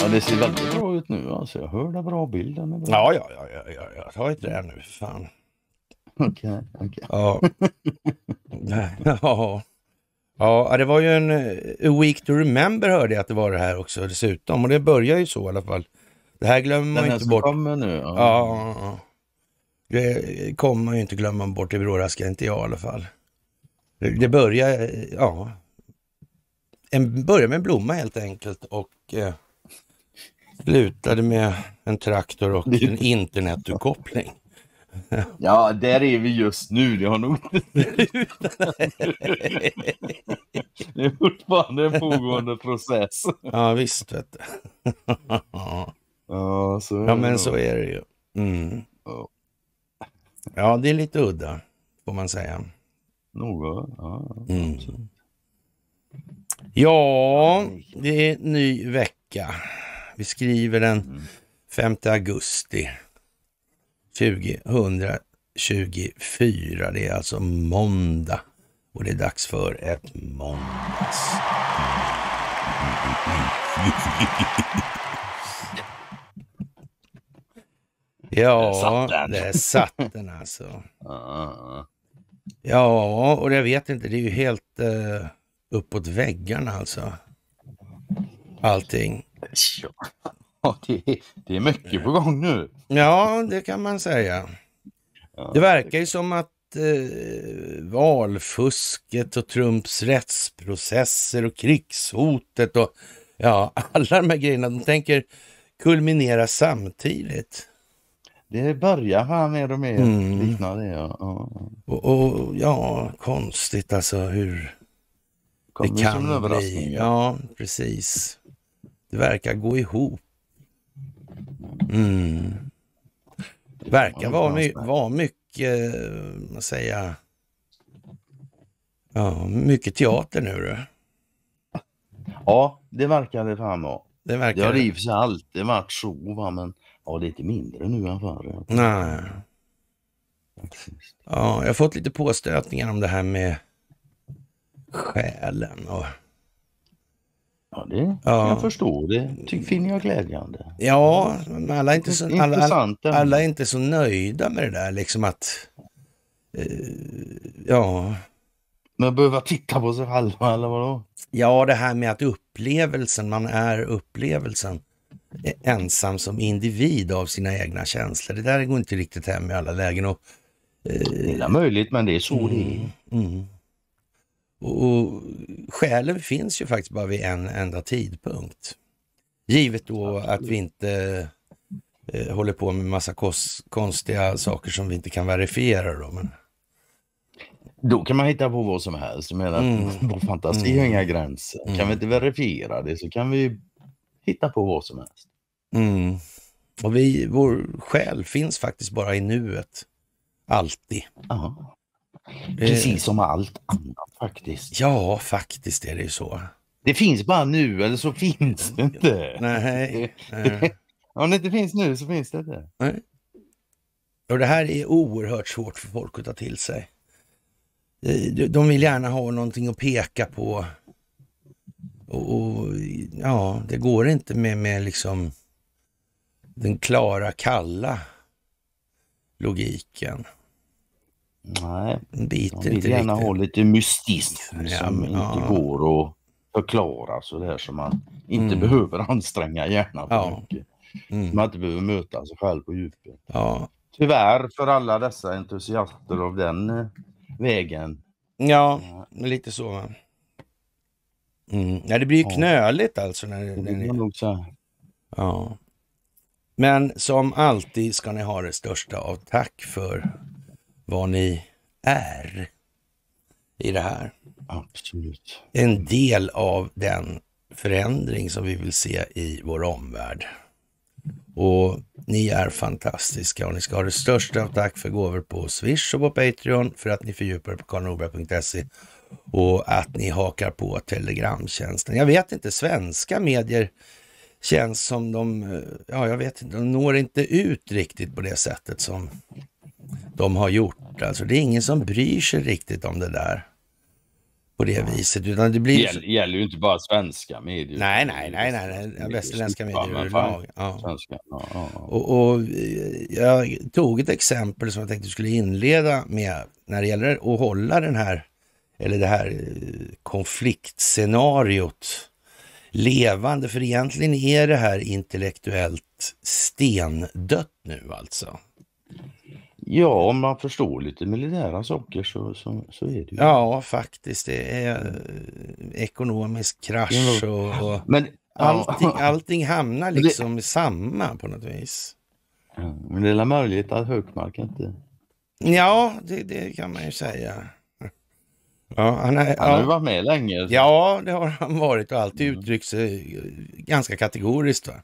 Ja, det ser väldigt bra ut nu alltså. Jag hör det bra, bilden är Ja, ja, ja, ja, ja. jag tar inte det nu, fan. Okej, okay, Okay. Ja. ja. Ja, det var ju en eh, A Week to Remember hörde jag att det var det här också dessutom. Och det börjar ju så i alla fall. Det här glömmer man ju inte bort. kommer nu. Ja. ja. Det kommer man ju inte glömma bort, det bråraskar inte jag i alla fall. Det börjar, ja, en, började med en blomma helt enkelt och eh, slutade med en traktor och en internetuppkoppling. Ja, där är vi just nu. Det har nog Det är fortfarande en pågående process. Ja, visst vet du. ja, så ja, men så är det ju. Mm. Ja, det är lite udda, får man säga. Något, ja. Mm. Ja, det är ny vecka. Vi skriver den 5 mm. augusti 2024. Det är alltså måndag och det är dags för ett måndags. Ja, där satt den alltså. Ja, och jag vet inte, det är ju helt eh, uppåt väggarna alltså. Allting. Ja, det, det är mycket på gång nu. Ja, det kan man säga. Det verkar ju som att eh, valfusket och Trumps rättsprocesser och krigshotet och ja, alla de här grejerna, de tänker kulminera samtidigt. Det börjar fan mer och mer mm. likna det. Ja. Och, och, ja, konstigt alltså hur Kommer det kan bli. Ja, precis. Det verkar gå ihop. Mm. Verkar vara my var mycket, vad säger Ja, mycket teater nu du. Ja, det verkar det fan vara. Det det. har i och för sig alltid varit så, va? men Ja, lite mindre nu än förr. Nej. Ja, jag har fått lite påstötningar om det här med själen och Ja, det ja. jag förstår. Det finner jag glädjande. Ja, men alla är inte så, alla, alla, alla är inte så nöjda med det där liksom att... Eh, ja. Men behöva titta på sig själv eller vadå? Ja, det här med att upplevelsen, man är upplevelsen ensam som individ av sina egna känslor. Det där går inte riktigt hem i alla lägen. Och, eh, det är möjligt, men det är så det är. Mm. mm. Och, och skälen finns ju faktiskt bara vid en enda tidpunkt. Givet då Absolut. att vi inte eh, håller på med massa kost, konstiga saker som vi inte kan verifiera. Då, men... Då kan man hitta på vad som helst. Jag menar, mm. vår fantasi har mm. inga gränser. Kan vi mm. inte verifiera det så kan vi hitta på vad som helst. Mm. Och vi, vår själ finns faktiskt bara i nuet. Alltid. Aha. Precis som allt annat faktiskt. Ja, faktiskt är det ju så. Det finns bara nu eller så finns det inte. Nej. nej. Om det inte finns nu så finns det inte. Nej. Och det här är oerhört svårt för folk att ta till sig. Eh, de vill gärna ha någonting att peka på och, och, ja, det går inte med, med liksom den klara, kalla logiken. Nej, Biter de vill gärna riktigt. ha lite mystism som ja. inte går att förklara sådär som man inte mm. behöver anstränga hjärnan för ja. mycket. Mm. Man inte behöver möta sig själv på djupet. Ja. Tyvärr för alla dessa entusiaster av den eh, vägen. Ja, eh. lite så. Mm. Ja, det blir ju ja. knöligt alltså. När, det blir nog så. Ja. Men som alltid ska ni ha det största av tack för vad ni är i det här. Absolut. En del av den förändring som vi vill se i vår omvärld. Och ni är fantastiska och ni ska ha det största av tack för gåvor på Swish och på Patreon för att ni fördjupar er på karlnorberg.se och att ni hakar på telegramtjänsten. Jag vet inte, svenska medier känns som de, eh, ja jag vet inte, de når inte ut riktigt på det sättet som de har gjort. Alltså det är ingen som bryr sig riktigt om det där på det viset. Utan det blir... gäller, gäller ju inte bara svenska medier. Nej, nej, nej, nej, nej. västerländska medier överlag. Ja. Ja, ja. Och, och, eh, jag tog ett exempel som jag tänkte skulle inleda med när det gäller att hålla den här eller det här eh, konfliktscenariot levande. För egentligen är det här intellektuellt stendött nu alltså. Ja, om man förstår lite militära saker så, så, så är det ju. Ja, faktiskt. Det är eh, ekonomisk krasch och, och Men, allting, allting hamnar liksom i samma på något vis. Men det är möjligt att Högmark inte... Ja, det, det kan man ju säga. Ja, han, har ju ja. varit med länge. Ja, det har han varit och alltid mm. uttryckt sig eh, ganska kategoriskt. Va?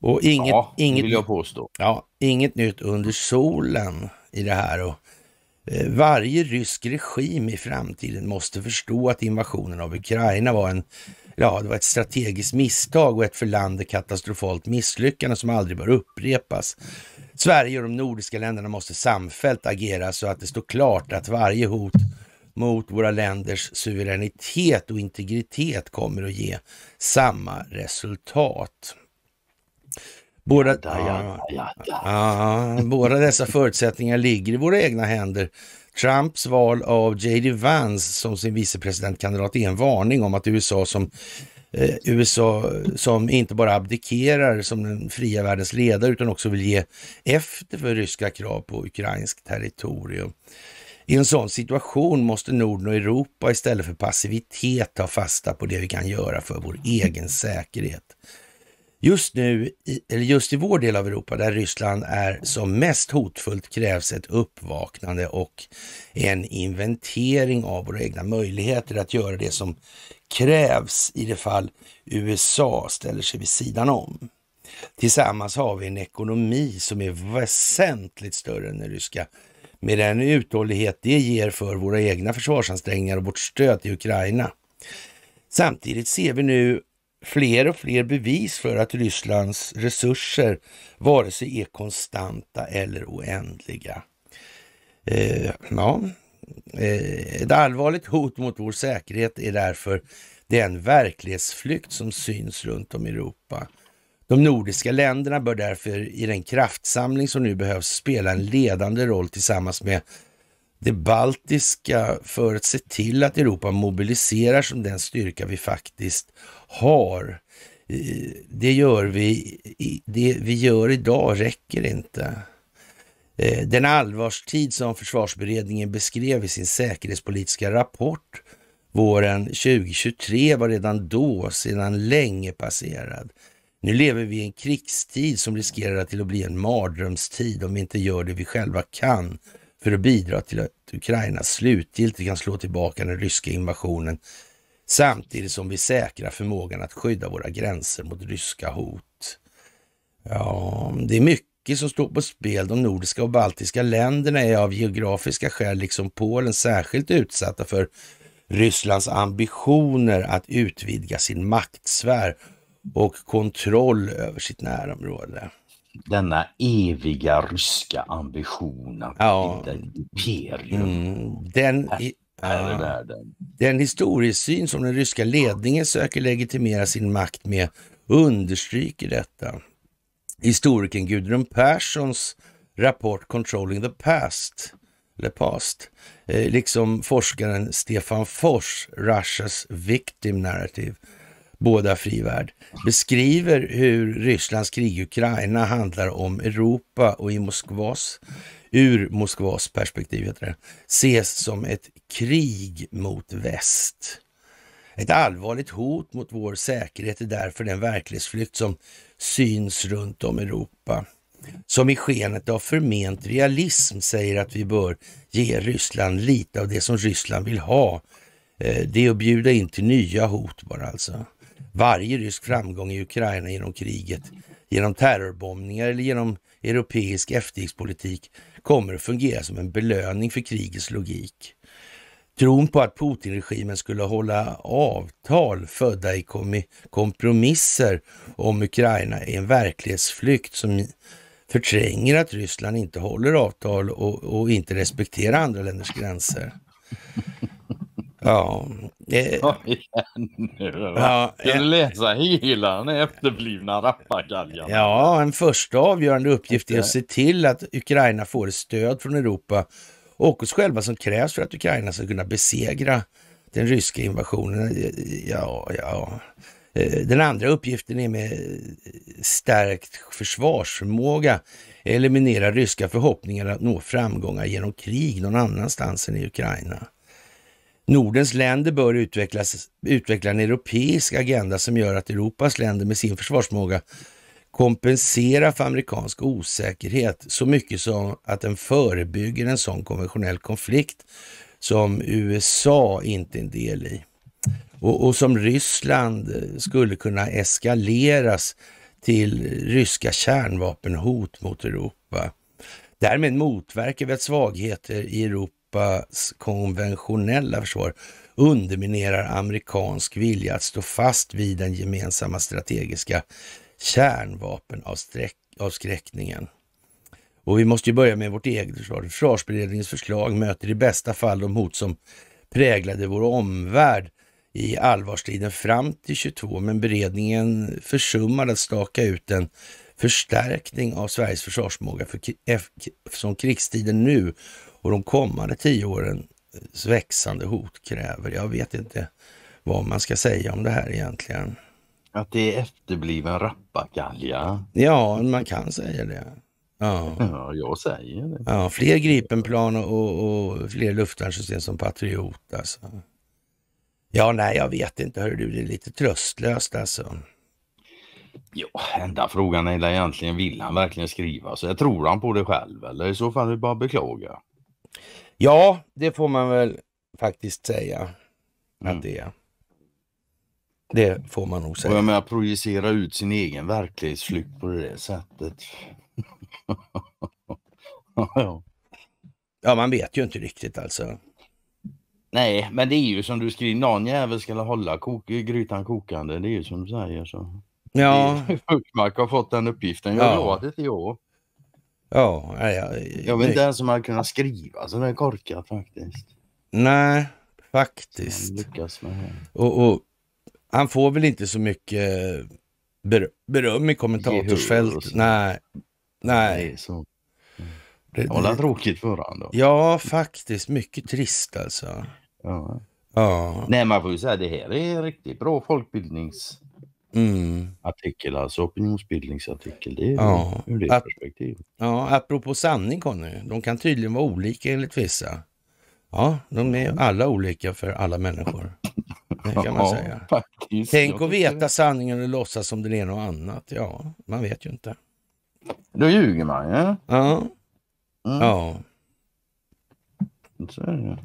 Och inget, ja, inget, vill jag påstå. Ja, inget nytt under solen i det här. Och, eh, varje rysk regim i framtiden måste förstå att invasionen av Ukraina var en ja, det var ett strategiskt misstag och ett för landet katastrofalt misslyckande som aldrig bör upprepas. Sverige och de nordiska länderna måste samfällt agera så att det står klart att varje hot mot våra länders suveränitet och integritet kommer att ge samma resultat. Båda, ja, ja, ja, båda dessa förutsättningar ligger i våra egna händer. Trumps val av J.D. Vance som sin vicepresidentkandidat är en varning om att USA som eh, USA som inte bara abdikerar som den fria världens ledare utan också vill ge efter för ryska krav på ukrainskt territorium. I en sån situation måste Norden och Europa istället för passivitet ta fasta på det vi kan göra för vår egen säkerhet. Just nu, eller just i vår del av Europa där Ryssland är som mest hotfullt krävs ett uppvaknande och en inventering av våra egna möjligheter att göra det som krävs i det fall USA ställer sig vid sidan om. Tillsammans har vi en ekonomi som är väsentligt större än den ryska med den uthållighet det ger för våra egna försvarsansträngningar och vårt stöd till Ukraina. Samtidigt ser vi nu fler och fler bevis för att Rysslands resurser vare sig är konstanta eller oändliga. Eh, ja. eh, ett allvarligt hot mot vår säkerhet är därför den verklighetsflykt som syns runt om i Europa. De nordiska länderna bör därför i den kraftsamling som nu behövs spela en ledande roll tillsammans med det baltiska för att se till att Europa mobiliserar som den styrka vi faktiskt har. Det gör vi, det vi gör idag räcker inte. Eh, den allvarstid som försvarsberedningen beskrev i sin säkerhetspolitiska rapport våren 2023 var redan då sedan länge passerad. Nu lever vi i en krigstid som riskerar till att bli en mardrömstid om vi inte gör det vi själva kan för att bidra till att Ukraina slutgiltigt kan slå tillbaka den ryska invasionen samtidigt som vi säkrar förmågan att skydda våra gränser mot ryska hot. Ja, det är mycket som står på spel. De nordiska och baltiska länderna är av geografiska skäl, liksom Polen, särskilt utsatta för Rysslands ambitioner att utvidga sin maktsfär och kontroll över sitt närområde. Denna eviga ryska ambition att ja. bilda ett imperium. Mm. Den, i, ja. den historiesyn som den ryska ledningen söker legitimera sin makt med understryker detta. Historikern Gudrun Perssons rapport Controlling the Past, eller past eh, liksom forskaren Stefan Fors, Russias Victim Narrative båda fri värld beskriver hur Rysslands krig i Ukraina handlar om Europa och i Moskvas, ur Moskvas perspektiv heter det, ses som ett krig mot väst. Ett allvarligt hot mot vår säkerhet är därför den verklighetsflykt som syns runt om Europa som i skenet av förment realism säger att vi bör ge Ryssland lite av det som Ryssland vill ha. Eh, det är att bjuda in till nya hot bara alltså varje rysk framgång i Ukraina genom kriget, genom terrorbombningar eller genom europeisk eftergiftspolitik kommer att fungera som en belöning för krigets logik. Tron på att Putin-regimen skulle hålla avtal födda i kompromisser om Ukraina är en verklighetsflykt som förtränger att Ryssland inte håller avtal och, och inte respekterar andra länders gränser. Ja. Eh, Kom igen nu. Ja, Ska eh, du läsa hela den efterblivna rappakaljan? Ja, en första avgörande uppgift är att se till att Ukraina får stöd från Europa och oss själva som krävs för att Ukraina ska kunna besegra den ryska invasionen. Eh, ja, ja. Eh, den andra uppgiften är med stärkt försvarsförmåga eliminera ryska förhoppningar att nå framgångar genom krig någon annanstans än i Ukraina. Nordens länder bör utvecklas, utveckla en europeisk agenda som gör att Europas länder med sin försvarsmåga kompenserar för amerikansk osäkerhet så mycket som att den förebygger en sån konventionell konflikt som USA inte är en del i och, och som Ryssland eh, skulle kunna eskaleras till ryska kärnvapenhot mot Europa. Därmed motverkar vi att svagheter i Europa Europas konventionella försvar underminerar amerikansk vilja att stå fast vid den gemensamma strategiska kärnvapenavskräckningen. Och vi måste ju börja med vårt eget försvar. Försvarsberedningens förslag möter i bästa fall de hot som präglade vår omvärld i allvarstiden fram till 22, men beredningen försummade att staka ut en förstärkning av Sveriges försvarsförmåga för, som krigstiden nu och de kommande tio årens eh, växande hot kräver, jag vet inte vad man ska säga om det här egentligen. Att det är efterbliven rappakalja? Ja, man kan säga det. Ja. ja, jag säger det. Ja, fler Gripenplan och, och fler luftvärnssystem som Patriot alltså. Ja, nej, jag vet inte. Hör du, det är lite tröstlöst alltså. Ja, enda frågan är egentligen, vill han verkligen skriva? Så jag tror han på det själv eller i så fall är det bara att beklaga. Ja, det får man väl faktiskt säga mm. att det Det får man nog säga. Och jag menar projicera ut sin egen verklighetsflykt på det sättet. ja. ja, man vet ju inte riktigt alltså. Nej, men det är ju som du skriver, någon jävel ska hålla kok grytan kokande. Det är ju som du säger. Så. Ja. Fuckmark har fått den uppgiften. Jag ja. lovat det till jag. Ja, jag, jag, jag vet inte ens om han kunnat skriva så där korkat faktiskt. Nej, faktiskt. Och, och, han får väl inte så mycket beröm i kommentatorsfältet. Nej, nej. nej så. Det, det var tråkigt för honom då. Ja, faktiskt. Mycket trist alltså. Ja. ja. Nej, man får ju säga det här är riktigt bra folkbildnings... Mm. Artikel, alltså opinionsbildningsartikel. Det är ja. ur det perspektivet. Ja, apropå sanning Conny, de kan tydligen vara olika enligt vissa. Ja, de är alla olika för alla människor. Det kan man ja, säga. Faktiskt. Tänk att veta det. sanningen och låtsas som det är och annat. Ja, man vet ju inte. Då ljuger man ju. ja. Mm. ja.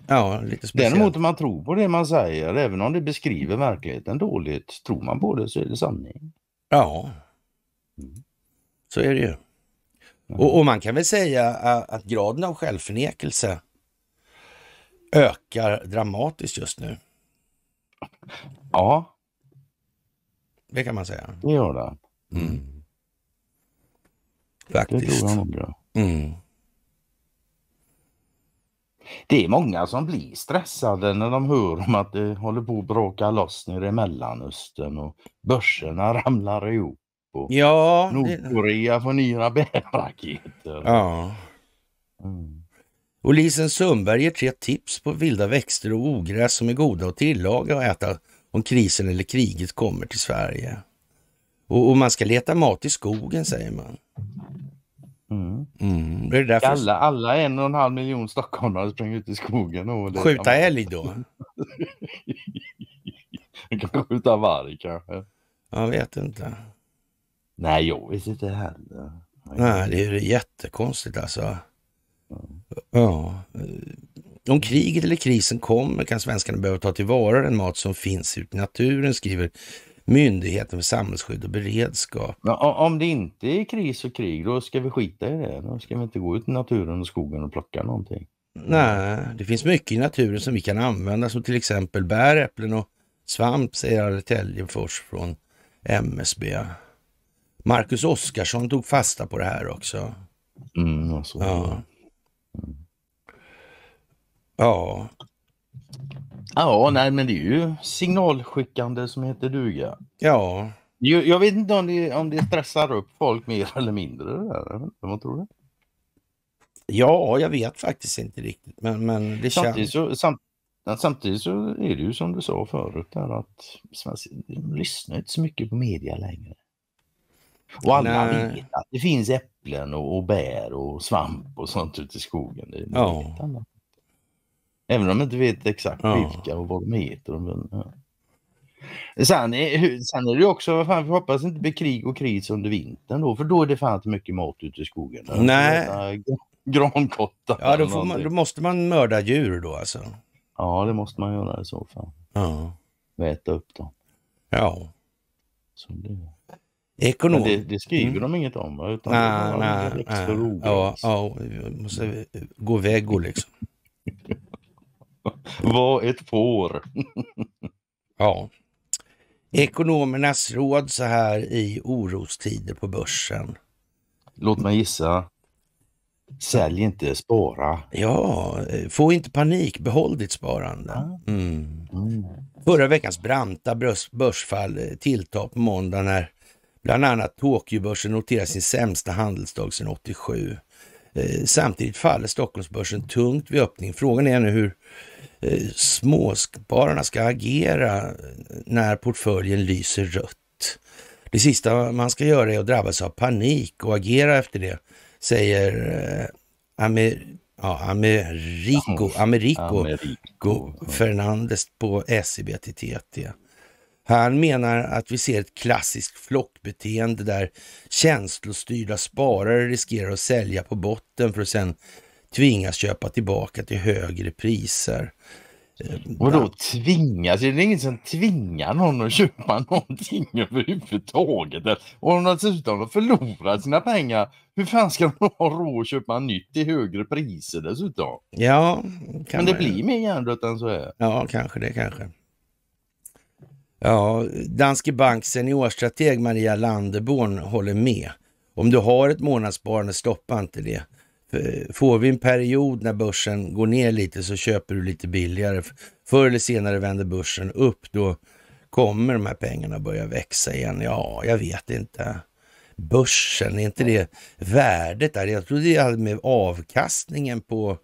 Ja, lite speciellt. Däremot om man tror på det man säger, även om det beskriver verkligheten dåligt, tror man på det så är det sanning. Ja, mm. så är det ju. Och, och, man kan väl säga att graden av självförnekelse ökar dramatiskt just nu. Ja. Det kan man säga. Det gör det. Mm. Faktiskt. Det tror jag nog. Mm. Det är många som blir stressade när de hör om att det håller på att bråka loss nere i Mellanöstern och börserna ramlar ihop. Och ja, Nordkorea får nya bärraketer. Ja. Mm. Och Lisen Sundberg ger tre tips på vilda växter och ogräs som är goda att tillaga och äta om krisen eller kriget kommer till Sverige. Och, och man ska leta mat i skogen säger man. Mm. Mm. alla, alla en och en halv miljon stockholmare springer ut i skogen. Och det, Skjuta älg då? kan skjuta varg kanske. Jag vet inte. Nej, jag vet inte heller. Nej, det är jättekonstigt alltså. Mm. Ja. Om kriget eller krisen kommer kan svenskarna behöva ta tillvara den mat som finns ute i naturen, skriver Myndigheten för samhällsskydd och beredskap. Men om det inte är kris och krig, då ska vi skita i det. Då ska vi inte gå ut i naturen och skogen och plocka någonting. Nej, det finns mycket i naturen som vi kan använda, som till exempel bär, äpplen och svamp, säger Arlette från MSB. Marcus Oskarsson tog fasta på det här också. Mm, alltså. ja. Mm. ja, Ja, nej, men det är ju signalskickande som heter duga. Ja. Jag, vet inte om det, om det stressar upp folk mer eller mindre. Vad tror du? Ja, jag vet faktiskt inte riktigt. Men, men det samtidigt, känns... så, samt, samtidigt så är det ju som du sa förut där att de lyssnar inte så mycket på media längre. Och alla Nej. vet att det finns äpplen och, och, bär och svamp och sånt ute i skogen. Det ja. Även om de inte vet exakt ja. vilka och vad de heter. Men, ja. Sen, sen är det ju också, vad fan, vi hoppas det inte blir krig och kris under vintern då, för då är det fan inte mycket mat ute i skogen. Alltså, nej. Grankottar. Ja, då, får man, då måste man mörda djur då alltså. Ja, det måste man göra i så fall. Ja. Och äta upp dem. Ja. Så det... Ekonom. Det, det, skriver mm. de inget om va? Utan nej, nej, nej. Ja, ja, måste gå vägg liksom. Var ett får. ja. Ekonomernas råd så här i orostider på börsen. Låt mig gissa. Sälj inte, spara. Ja, eh, få inte panik, behåll ditt sparande. Mm. Mm. Förra veckans branta börsfall eh, tilltar på måndag när bland annat Tokyobörsen noterar sin sämsta handelsdag sedan 87. Eh, samtidigt faller Stockholmsbörsen tungt vid öppning. Frågan är nu hur Eh, småspararna ska agera när portföljen lyser rött. Det sista man ska göra är att drabbas av panik och agera efter det, säger eh, Amer ja, Americo, Americo, Americo Fernandes på SEB till TT. Han menar att vi ser ett klassiskt flockbeteende där känslostyrda sparare riskerar att sälja på botten för att sen tvingas köpa tillbaka till högre priser. Eh, Vadå tvingas? Det är ingen som tvingar någon att köpa någonting överhuvudtaget. Och om de dessutom förlorar sina pengar, hur fan ska de ha råd att köpa nytt till högre priser dessutom? Ja, Men det blir mer hjärndött än så här. Ja, kanske det kanske. Ja, Danske Banks seniorstrateg Maria Landeborn håller med. Om du har ett månadssparande, stoppa inte det. Eh, får vi en period när börsen går ner lite så köper du lite billigare. Förr eller senare vänder börsen upp, då kommer de här pengarna börja växa igen. Ja, jag vet inte. Börsen, är inte det värdet där? Jag trodde det hade med avkastningen på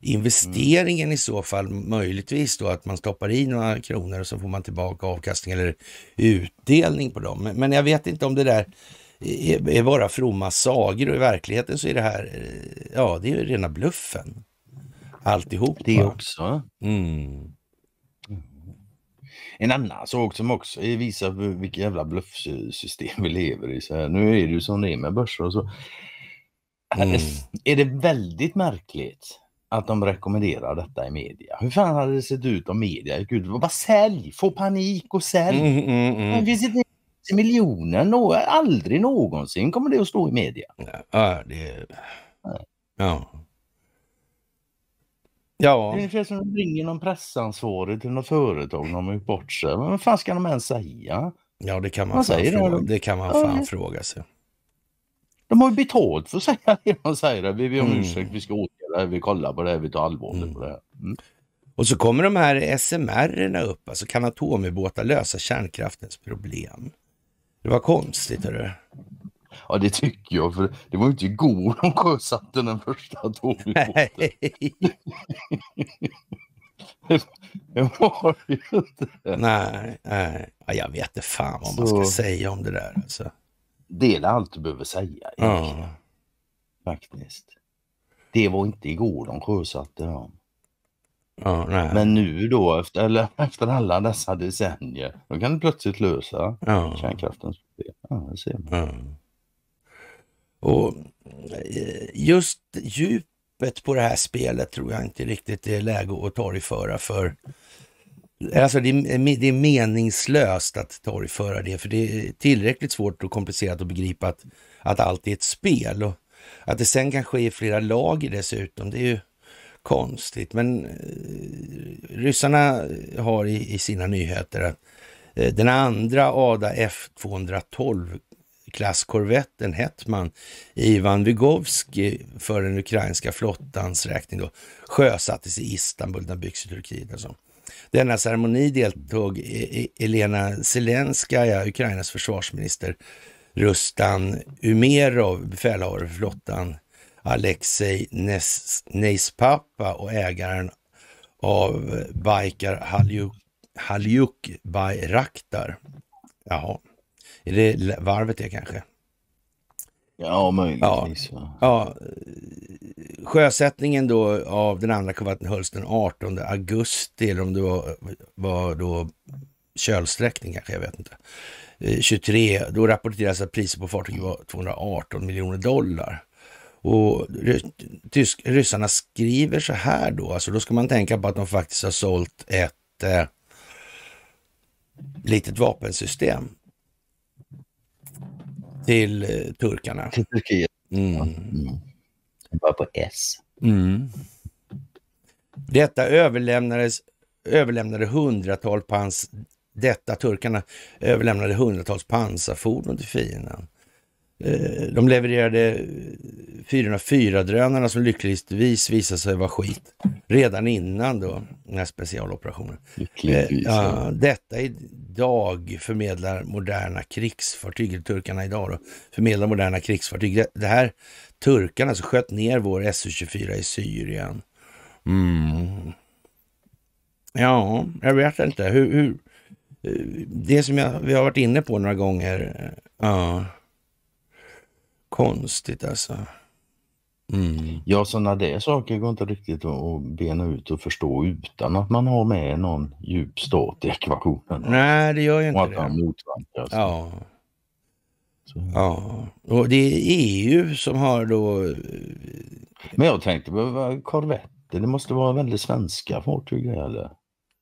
investeringen i så fall möjligtvis då att man stoppar i några kronor och så får man tillbaka avkastning eller utdelning på dem. Men jag vet inte om det där är, är bara fromma sagor och i verkligheten så är det här, eh, ja det är ju rena bluffen. Alltihop. Det också. Mm. mm. En annan sak som också visar vilket jävla bluffsystem vi lever i. Så här, nu är det ju som det är med börser och så. Mm. Är det väldigt märkligt att de rekommenderar detta i media? Hur fan hade det sett ut om media gick ut och bara sälj, få panik och sälj. Mm, mm, mm. Det finns ett miljoner. No, aldrig någonsin kommer det att stå i media. Ja, det... Ja. Ja. Det är ungefär som de ringer någon pressansvarig till något företag när de har bort sig. vad fan ska de ens säga? Ja, det kan man, man fan, fråga. Det. kan man fan ja. fråga sig. De har ju betalt för att säga det de säger. Det. Vi ber om mm. ursäkt, vi ska åtgärda det vi kollar på det här, vi tar allvarligt mm. på det här. Mm. Och så kommer de här smr erna upp, alltså kan atomubåtar lösa kärnkraftens problem? Det var konstigt, hörru. Ja, det tycker jag. För det var inte igår de sjösatte den första atomubåten. det var ju inte Nej, nej. Ja, jag vet inte fan vad man ska säga om det där. Alltså. Det är allt du behöver säga. Ja. Faktiskt. Det var inte igår de sjösatte dem. Ja, Men nu då, efter, eller, efter alla dessa decennier, då kan du plötsligt lösa ja. kärnkraftens problem. Ja, det ser man. Mm. Och eh, just djupet på det här spelet tror jag inte riktigt är läge att torgföra för Alltså det är, det är meningslöst att torgföra det, för det är tillräckligt svårt och komplicerat att begripa att, att allt är ett spel. Och att det sen kan ske i flera lager dessutom, det är ju konstigt. Men eh, ryssarna har i, i, sina nyheter att eh, den andra ADA F212 klasskorvetten Hetman Ivan Vygovsky för den ukrainska flottans räkning då, sjösattes i Istanbul, den byggs i Turkiet. Alltså. Denna ceremoni deltog e, e, Elena Zelenskaja, Ukrainas försvarsminister, Rustan Umerov, befälhavare för flottan, Alexej Neis och ägaren av Bajkar Haljuk, Haljuk Bayraktar. Jaha, är det varvet det kanske? Ja, möjligtvis. Ja, ja. Sjösättningen då av den andra kavatten hölls den 18 augusti, eller om det var, var då kölsträckning kanske, jag vet inte. 23, eh, då rapporteras att priset på fartyget var 218 miljoner dollar. Och tysk, ryssarna skriver så här då, alltså då ska man tänka på att de faktiskt har sålt ett eh, litet vapensystem till eh, turkarna. Till Turkiet. Mm. Mm. Bara på S. Mm. Detta överlämnades, överlämnade hundratal pans, detta turkarna överlämnade hundratals pansarfordon till fienden. Eh, de levererade 404-drönarna som lyckligtvis visade sig vara skit redan innan då, den här specialoperationen. Lyckligtvis. Eh, ja, detta idag förmedlar moderna krigsfartyg, turkarna idag då, förmedlar moderna krigsfartyg. Det här turkarna som sköt ner vår SU-24 i Syrien. Mm. Ja, jag vet inte. Hur, hur, eh, det som jag, vi har varit inne på några gånger. Ja. Uh, konstigt alltså. Mm. Ja, sådana där saker går inte riktigt att bena ut och förstå utan att man har med någon djup stat i ekvationen. Nej, det gör ju inte och att det. Man motverkar, ja. Så. ja, och det är EU som har då... Eh, men jag tänkte, korvetter, det måste vara väldigt svenska fartyg eller?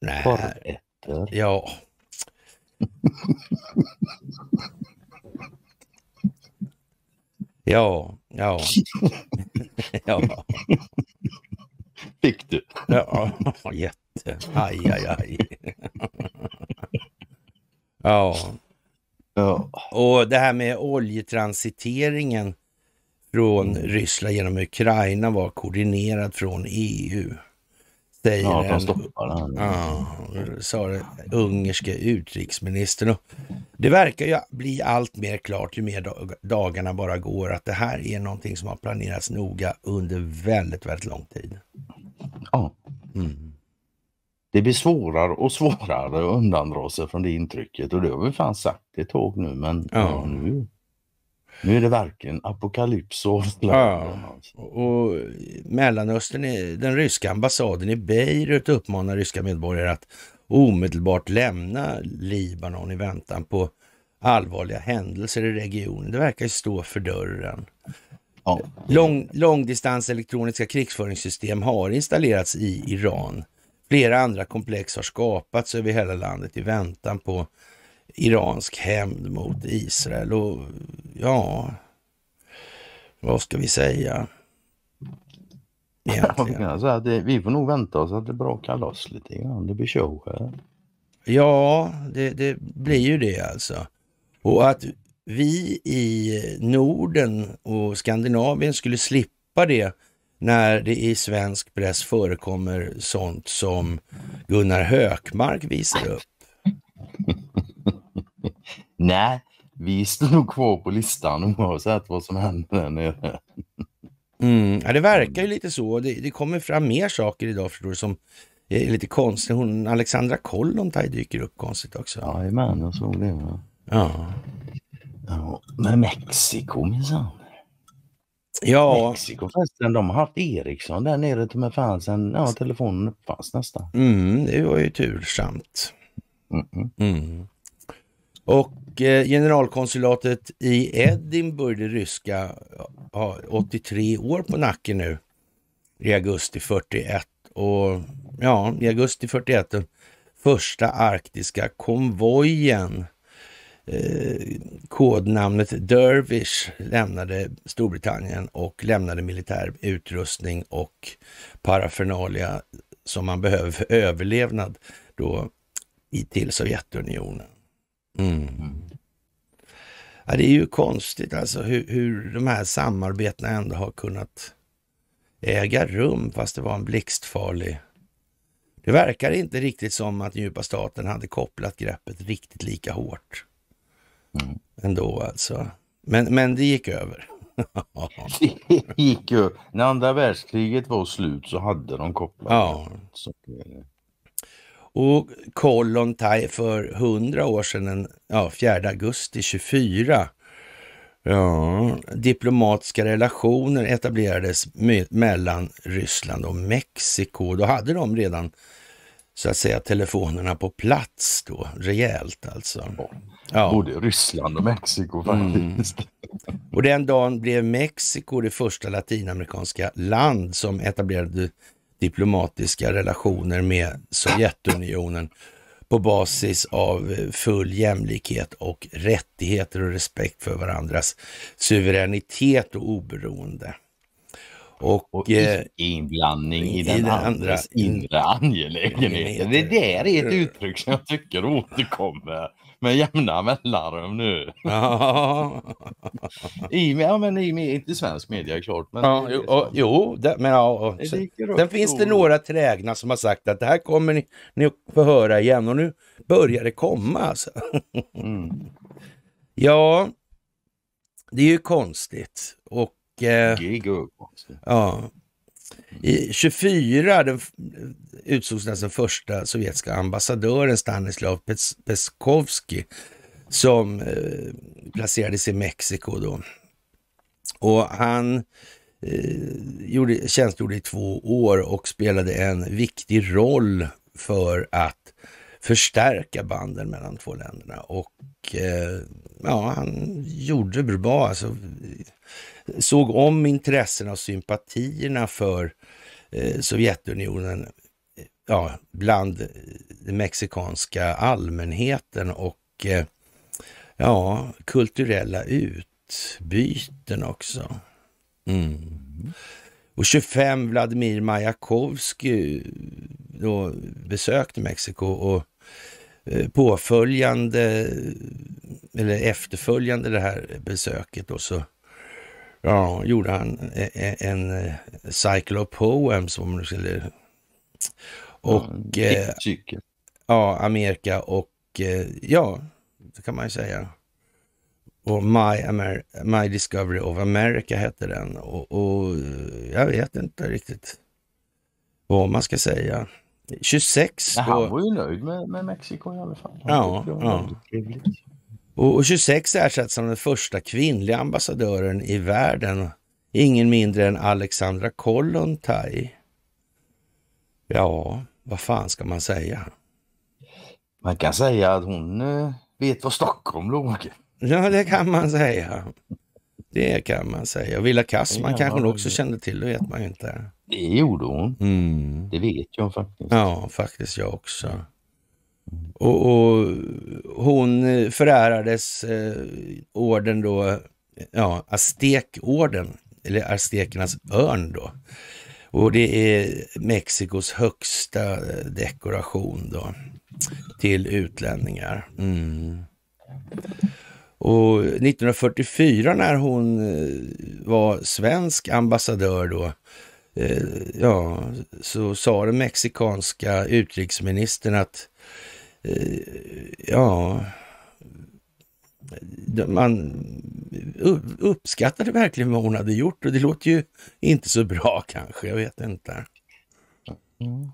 Nej. Korvetter. Ja. Ja, ja. ja. Fick du? Ja, jätte. Aj, aj, aj. Ja. ja. Och det här med oljetransiteringen från mm. Ryssland genom Ukraina var koordinerad från EU. Säger ja, de stoppar den. Ja, sa den ungerske utrikesministern. det verkar ju bli allt mer klart ju mer dagarna bara går att det här är någonting som har planerats noga under väldigt, väldigt lång tid. Ja. Mm. Det blir svårare och svårare att undandra sig från det intrycket och det har vi fan sagt ett tag nu men ja. Ja, nu nu är det verkligen apokalyps och ja. Och Mellanöstern, den ryska ambassaden i Beirut uppmanar ryska medborgare att omedelbart lämna Libanon i väntan på allvarliga händelser i regionen. Det verkar ju stå för dörren. Ja. Lång, långdistans elektroniska krigsföringssystem har installerats i Iran. Flera andra komplex har skapats över hela landet i väntan på iransk hämnd mot Israel. Och ja, vad ska vi säga? Egentligen. Alltså, det, vi får nog vänta oss att det brakar loss lite grann. Det blir show här. Ja, det, det blir ju det alltså. Och att vi i Norden och Skandinavien skulle slippa det när det i svensk press förekommer sånt som Gunnar Hökmark visar upp. Nej, vi står nog kvar på listan oavsett vad som händer där nere. Mm, ja, det verkar ju lite så. Det, det kommer fram mer saker idag förstår du, som är lite konstigt. Hon Alexandra Kollontaj dyker upp konstigt också. Jajamän, jag såg det. Ja. ja. ja men Mexiko minsann. Ja. Mexiko förresten, de har haft Ericsson där nere till med fan sen ja, telefonen uppfanns nästan. Mm, det var ju tursamt. Mm. Mm. Och Eh, generalkonsulatet i Edinburgh, det ryska, har 83 år på nacken nu i augusti 41. Och ja, i augusti 41, den första arktiska konvojen Eh, kodnamnet Dervish lämnade Storbritannien och lämnade militär utrustning och parafernalia som man behöver för överlevnad då till Sovjetunionen. Mm. Ja, det är ju konstigt alltså hur, hur de här samarbetena ändå har kunnat äga rum fast det var en blixtfarlig... Det verkar inte riktigt som att djupa staten hade kopplat greppet riktigt lika hårt. Mm. Ändå alltså. Men, men det gick över. det gick ju. När andra världskriget var slut så hade de kopplat. Ja. Så, och Kollontaj för 100 år sedan, den ja, 4 augusti 24. Ja, diplomatiska relationer etablerades mellan Ryssland och Mexiko. Då hade de redan så att säga telefonerna på plats då, rejält alltså. Ja. Både Ryssland och Mexiko mm. faktiskt. Mm. Och den dagen blev Mexiko det första latinamerikanska land som etablerade diplomatiska relationer med Sovjetunionen på basis av eh, full jämlikhet och rättigheter och respekt för varandras suveränitet och oberoende. Och, och eh, inblandning i, i den, den andras inre angelägenheter. Det där är ett uttryck som jag tycker återkommer med jämna mellanrum nu. Ja. I, ja, men i, inte svensk media klart. Men ja, jo, och, jo det, men ja, och, det sen, finns det några trägna som har sagt att det här kommer ni, ni få höra igen och nu börjar det komma. Alltså. Mm. Ja, det är ju konstigt. Och, eh, det är konstigt. Ja, i 24 den, utsågs den första sovjetiska ambassadören Stanislav Pes Peskovski som eh, placerades i Mexiko då. Och han eh, gjorde, tjänstgjorde i två år och spelade en viktig roll för att förstärka banden mellan två länderna. Och eh, ja, han gjorde bra alltså såg om intressena och sympatierna för eh, Sovjetunionen ja, bland den mexikanska allmänheten och eh, ja, kulturella utbyten också. Mm. Och 25 Vladimir Majakovskij eh, då besökte Mexiko och påföljande eller efterföljande det här besöket då så ja, gjorde han e-, e-, en, en eh, Cycle of Poems, om du skulle... Och... Eh, ja, Amerika och... Eh, ja, det kan man ju säga. Och My, Amer My Discovery of America hette den. Och, och, eh, jag vet inte riktigt vad man ska säga. 26. han var ju nöjd med, med Mexiko i alla fall. Han ja, ja. Och 26 ersätts av den första kvinnliga ambassadören i världen, ingen mindre än Alexandra Kollontaj. Ja, vad fan ska man säga? Man kan säga att hon eh, vet var Stockholm låg. Ja, det kan man säga. Det kan man säga. Villa Kassman kanske hon också kände till, det vet man ju inte. Det gjorde hon. Mm. Det vet jag faktiskt. Ja, faktiskt jag också. Och, och hon eh, förärades eh, orden då, ja, Aztekorden, eller Aztekernas örn då. Och det är Mexikos högsta eh, dekoration då, till utlänningar. Mm. Och 1944 när hon eh, var svensk ambassadör då, ja, så sa den mexikanska utrikesministern att Eh, ja, man uppskattade verkligen vad hon hade gjort och det låter ju inte så bra kanske, jag vet inte. Mm.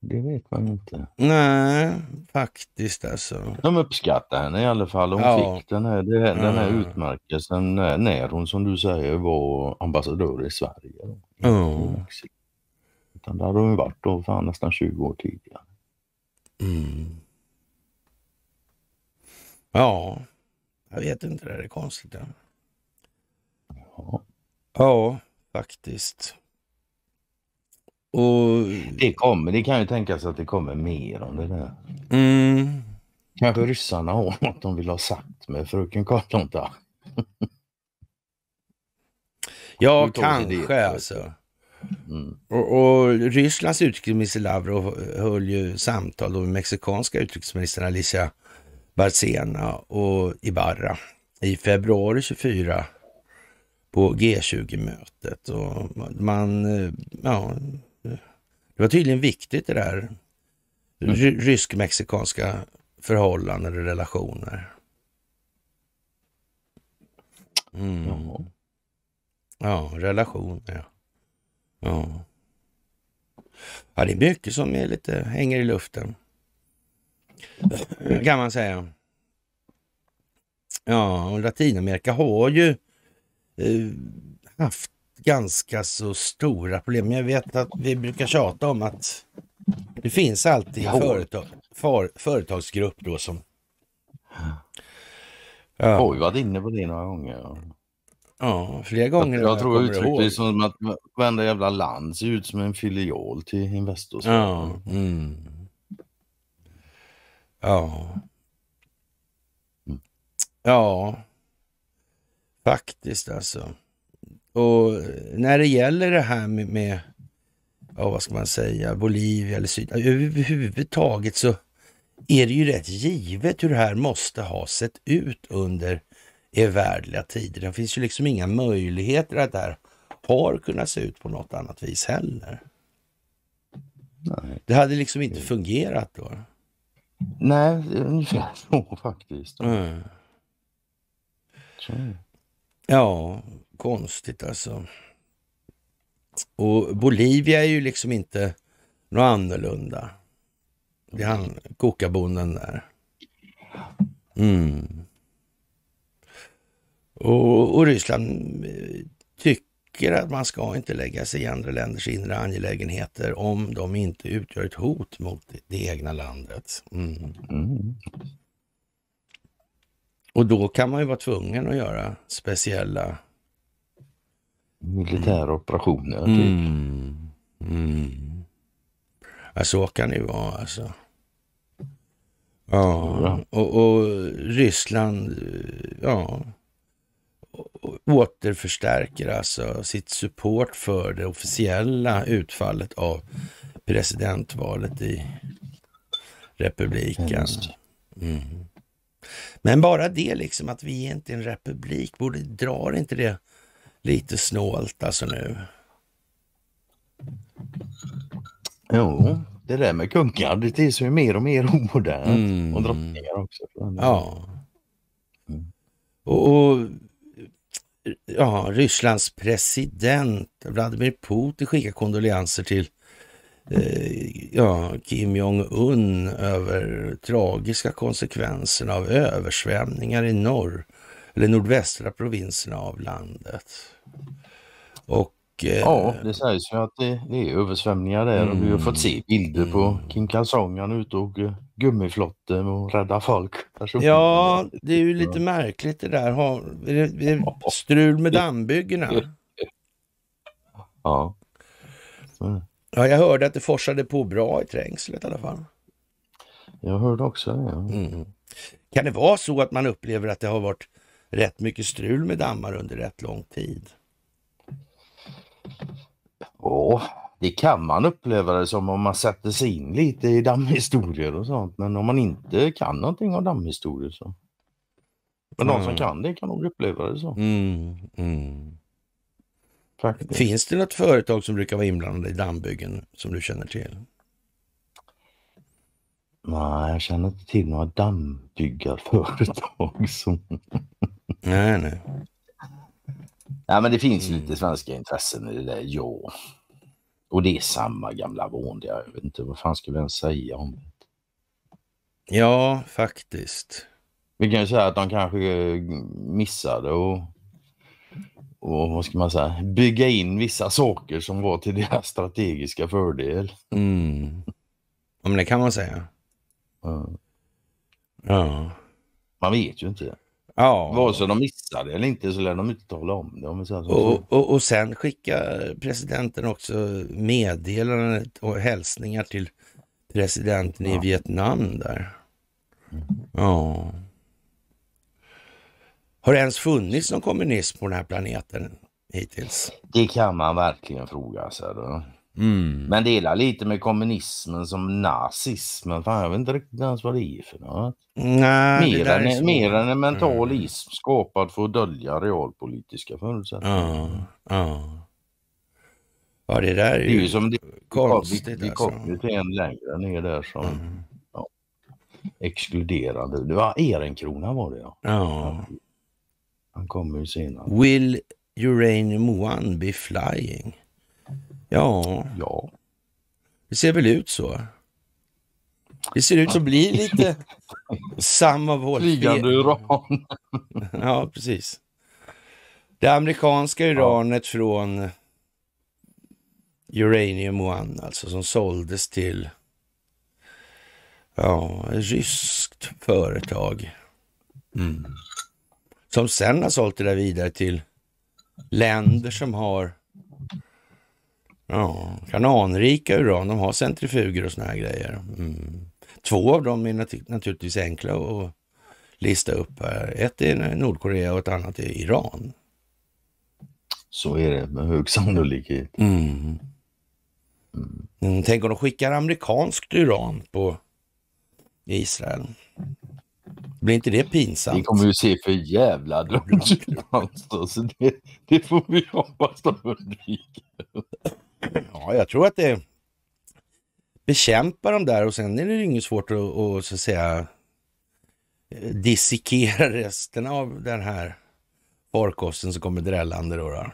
Det vet man inte. Nej, faktiskt alltså. De uppskattade henne i alla fall. Hon ja. fick den här, den här, den utmärkelsen eh, när hon som du säger var ambassadör i Sverige. Ja. Utan det hade hon varit då för nästan 20 år tidigare. Mm. Ja, jag vet inte, det är konstigt. Ja, ja. faktiskt. Och... Det, kommer, det kan ju tänkas att det kommer mer om det där. Mm. Kanske ryssarna har något de vill ha sagt med fröken Karlonta. ja, kanske det. alltså. Mm. Och, och, Rysslands utrikesminister Lavrov höll ju samtal då med mexikanska utrikesministern Alicia Barcena och Ibarra i februari 24 på G20-mötet. Och man, eh, ja, det var tydligen viktigt det där. Mm. Rysk-mexikanska förhållanden och relationer. Mm. Ja, relationer ja. Ja. ja, det är mycket som är lite, hänger i luften. Kan man säga. Ja, och Latinamerika har ju eh, haft ganska så stora problem. Jag vet att vi brukar tjata om att det finns alltid företag, för, företagsgrupp då som... Ja. Oj, varit inne på det några gånger. Ja, flera gånger. Jag, jag tror jag uttryckte det som att varenda jävla land ser ut som en filial till Investor. Ja. Mm. Ja. Mm. Ja. Faktiskt alltså. Och eh, när det gäller det här med, med ja, vad ska man säga, Bolivia eller Syd... Överhuvudtaget så är det ju rätt givet hur det här måste ha sett ut under evärdliga tider. Det finns ju liksom inga möjligheter att det här har kunnat se ut på något annat vis heller. Nej. Det hade liksom inte mm. fungerat då. Nej, ungefär så faktiskt. Mm. Ja, konstigt alltså. Och Bolivia är ju liksom inte något annorlunda. Det är han, kokabonden där. Mm. Och, och Ryssland eh, tycker att man ska inte lägga sig i andra länders inre angelägenheter om de inte utgör ett hot mot det egna landet. Mm. Mm. Och då kan man ju vara tvungen att göra speciella militära mm. operationer. Mm. Typ. Mm. Ja, alltså, så kan det ju vara alltså. Ja, och, och Ryssland, eh, ja, återförstärker alltså sitt support för det officiella utfallet av presidentvalet i republiken. Mm. Men bara det liksom att vi är inte är en republik, borde, drar inte det lite snålt alltså nu? Jo, det där med kungar det är ju mer och mer omodernt. Mm. Och drottningar också. Ja. Mm. Och, och, ja, Rysslands president Vladimir Putin skickar kondolenser till eh, ja, Kim Jong-Un över tragiska konsekvenserna av översvämningar i norr eller nordvästra provinserna av landet. Och ja, det sägs ju att det är översvämningar där. Mm. Vi har fått se mm. bilder på King Kalsong. Han utdrog eh, gummiflotten och rädda folk. Ja, det är ju lite märkligt det där. Har, är det, strul med dammbyggena? Ja. Ja, jag hörde att det forsade på bra i trängslet i alla fall. Jag hörde också det. Ja. Mm. Kan det vara så att man upplever att det har varit rätt mycket strul med dammar under rätt lång tid? Ja, det kan man uppleva det som om man sätter sig in lite i dammhistorier och sånt. Men om man inte kan någonting om dammhistorier så. Men mm. de som mm. kan det kan nog uppleva det så. Mm, mm. Finns det något företag som brukar vara inblandade i dammbyggen som du känner till? Nej, jag känner inte till några dammbyggarföretag. Som... nej, nej. Ja, men det finns mm. lite svenska intressen i det där, ja. Och det är samma gamla vanliga. Jag vet inte vad fan ska vi ens säga om det? Ja, faktiskt. Vi kan ju säga att de kanske eh, missade och, och vad ska man säga, bygga in vissa saker som var till deras strategiska fördel. Mm. Ja, men det kan man säga. Ja. ja. Man vet ju inte. Ja. Vare sig de missade eller inte så lär de inte tala om det. Om så. Och, och, och sen skickar presidenten också meddelanden och hälsningar till presidenten ja. i Vietnam där. Mm. Ja. Har det ens funnits någon kommunism på den här planeten hittills? Det kan man verkligen fråga sig. Då. Mm. Men det gillar lite med kommunismen som nazismen. Fan, jag vet inte riktigt ens vad det är för något. Nej, mer, än, är mer än en mentalism mm. skapad för att dölja realpolitiska förutsättningar. Ja, ja. ja det där är ju, det är ju som det, konstigt. Vi, vi alltså. kom ju till en längre ner där som mm. ja, exkluderade. Det var Ehrenkrona var det ja. ja. Han kommer ju senare. Will Uranium One be flying? Ja. Ja. Det ser väl ut så. Det ser ut att bli lite samma våld. Flygande uran. ja, precis. Det amerikanska uranet från Uranium One, alltså, som såldes till ja, ett ryskt företag. Mm. Som sen har sålt det där vidare till länder som har Ja, kan anrika uran. De har centrifuger och såna här grejer. Mm. Två av dem är nat naturligtvis enkla att lista upp här. Ett är Nordkorea och ett annat är Iran. Så är det med hög sannolikhet. Mm. Mm. Tänk om de skickar amerikanskt uran på Israel. Blir inte det pinsamt? Vi kommer ju se för jävla dumt ut. Det, det får vi hoppas de undviker ja, jag tror att det bekämpar dem där och sen är det ju inget svårt att, att, så att säga eh, dissekera resten av den här farkosten som kommer drällande. Då, då.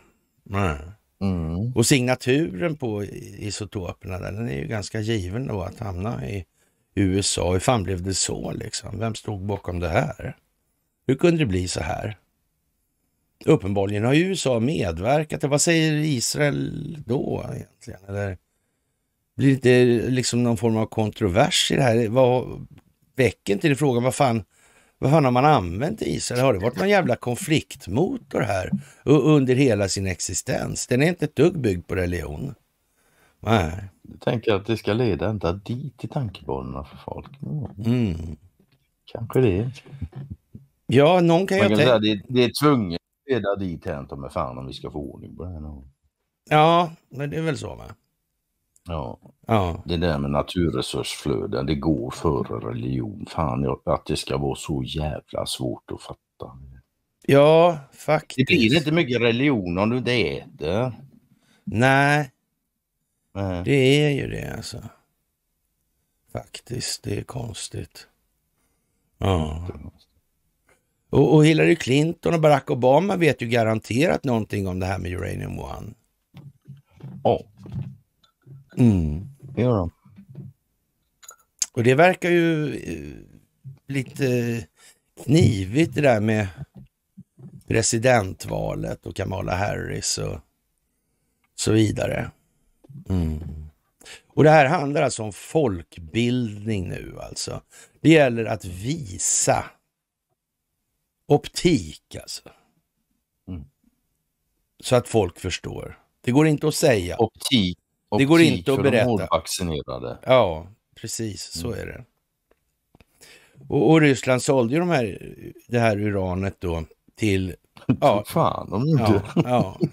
Mm. Mm. Och signaturen på isotoperna där, den är ju ganska given då att hamna i USA. Hur fan blev det så liksom? Vem stod bakom det här? Hur kunde det bli så här? uppenbarligen har USA medverkat. Vad säger Israel då egentligen? Eller blir det liksom någon form av kontrovers i det här? Vad, väcker inte det frågan, vad fan, vad fan har man använt Israel? Har det varit någon jävla konfliktmotor här under hela sin existens? Den är inte ett dugg byggd på religion. Nej. Jag tänker att det ska leda ända dit i tankebanorna för folk. Mm. Kanske det. Ja, någon kan, man jag tänka. Det, det är tvunget leda dit hän ta mig fan om vi ska få ordning på det här Ja, men det är väl så va? Ja. ja, det där med naturresursflöden, det går före religion. Fan, att det ska vara så jävla svårt att fatta. Ja, faktiskt. Det blir inte mycket religion om du inte äter. Nej, Nej. det är ju det alltså. Faktiskt, det är konstigt. Ja. Det är konstigt. Och, och Hillary Clinton och Barack Obama vet ju garanterat någonting om det här med Uranium One. Ja, mm. det gör de. Och det verkar ju eh, lite knivigt det där med presidentvalet och Kamala Harris och så vidare. Mm. Och det här handlar alltså om folkbildning nu alltså. Det gäller att visa optik alltså. Mm. Så att folk förstår. Det går inte att säga. Optik, optik det går inte att berätta. för de vaccinerade. Ja, precis så mm. är det. Och, och, Ryssland sålde ju de här, det här uranet då till... Ja, fan, de gjorde. Ja, ja.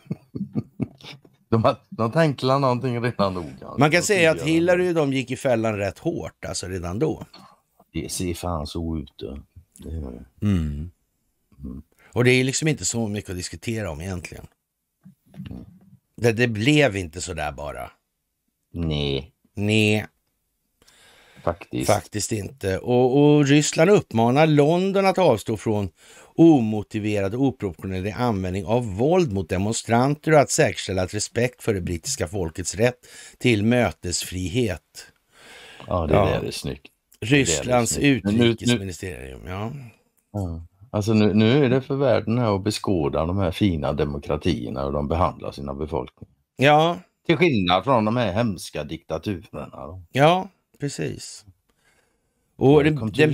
De, har, de tänklar någonting redan noggrant. Alltså, Man kan säga att Hillary de gick i fällan rätt hårt alltså redan då. Det ser fan så ut. Det. Det mm. Och det är liksom inte så mycket att diskutera om egentligen. Det, det blev inte så där bara. Nej. Nej. Faktiskt. Faktiskt inte. Och, och Ryssland uppmanar London att avstå från omotiverad och oproportionerlig användning av våld mot demonstranter och att säkerställa att respekt för det brittiska folkets rätt till mötesfrihet. Ja, det ja. är snyggt. Rysslands utrikesministerium, ja. Mm. Alltså nu, nu är det för världen att beskåda de här fina demokratierna och de behandlar sina befolkning. Ja. Till skillnad från de här hemska diktaturerna. Då. Ja, precis. Och den, den,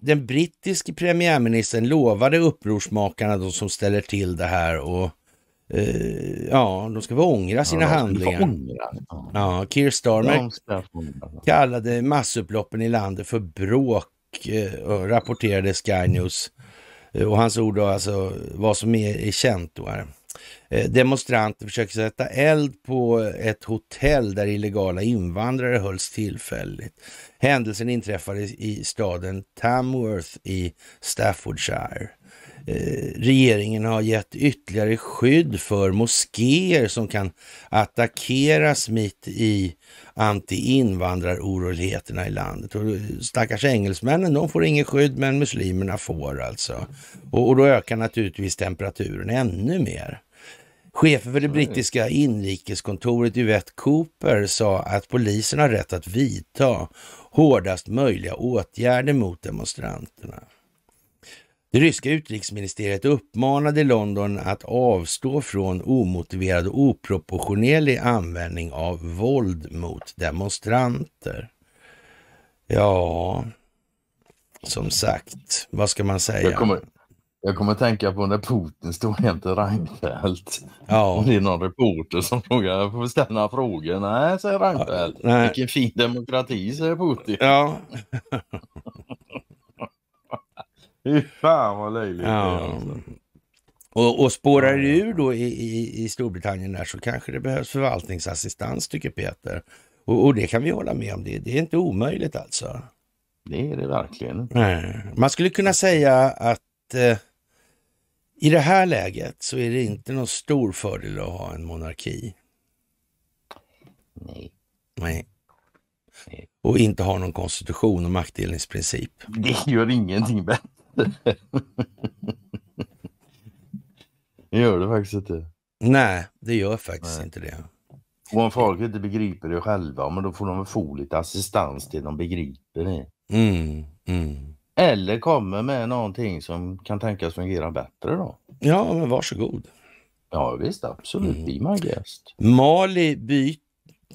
den brittiske premiärministern lovade upprorsmakarna de som ställer till det här och eh, ja, de ska få ångra sina ja, handlingar. Ångra. Ja. Keir Starmer kallade massupploppen i landet för bråk eh, och rapporterade Sky News. Eh, och hans ord då, alltså vad som är, är känt då här. Eh, demonstranter försöker sätta eld på ett hotell där illegala invandrare hölls tillfälligt. Händelsen inträffade i staden Tamworth i Staffordshire. Eh, regeringen har gett ytterligare skydd för moskéer som kan attackeras mitt i anti-invandraroroligheterna i landet. Och eh, stackars engelsmännen, de får inget skydd, men muslimerna får alltså. Och, och då ökar naturligtvis temperaturen ännu mer. Chefen för det brittiska inrikeskontoret Yvette Cooper sa att polisen har rätt att vidta hårdast möjliga åtgärder mot demonstranterna. Det ryska utrikesministeriet uppmanade London att avstå från omotiverad och oproportionerlig användning av våld mot demonstranter. Ja, som sagt, vad ska man säga? Jag kommer, jag kommer att tänka på när Putin står jämte Reinfeldt. Ja. Och det är någon reporter som frågar, jag får ställa några frågor? Nej, säger Reinfeldt. Ja, nej. Vilken fin demokrati, säger Putin. Ja. Fy fan vad löjligt. Ja. Alltså. Och, och spårar det ur då i, i, i Storbritannien där så kanske det behövs förvaltningsassistans tycker Peter. Och, och, det kan vi hålla med om. Det, det är inte omöjligt alltså. Det är det verkligen. Nej. Man skulle kunna säga att eh, i det här läget så är det inte någon stor fördel att ha en monarki. Nej. Nej. Nej. Och inte ha någon konstitution och maktdelningsprincip. Det gör ingenting bättre det gör det faktiskt inte. Nej, det gör faktiskt Nej. inte det. Och om folk inte begriper det själva, men då får de få lite assistans till de begriper det. Mm, mm. Eller kommer med någonting som kan tänkas fungera bättre då. Ja, men varsågod. Ja visst, absolut. Mm. Be my guest. Mali byter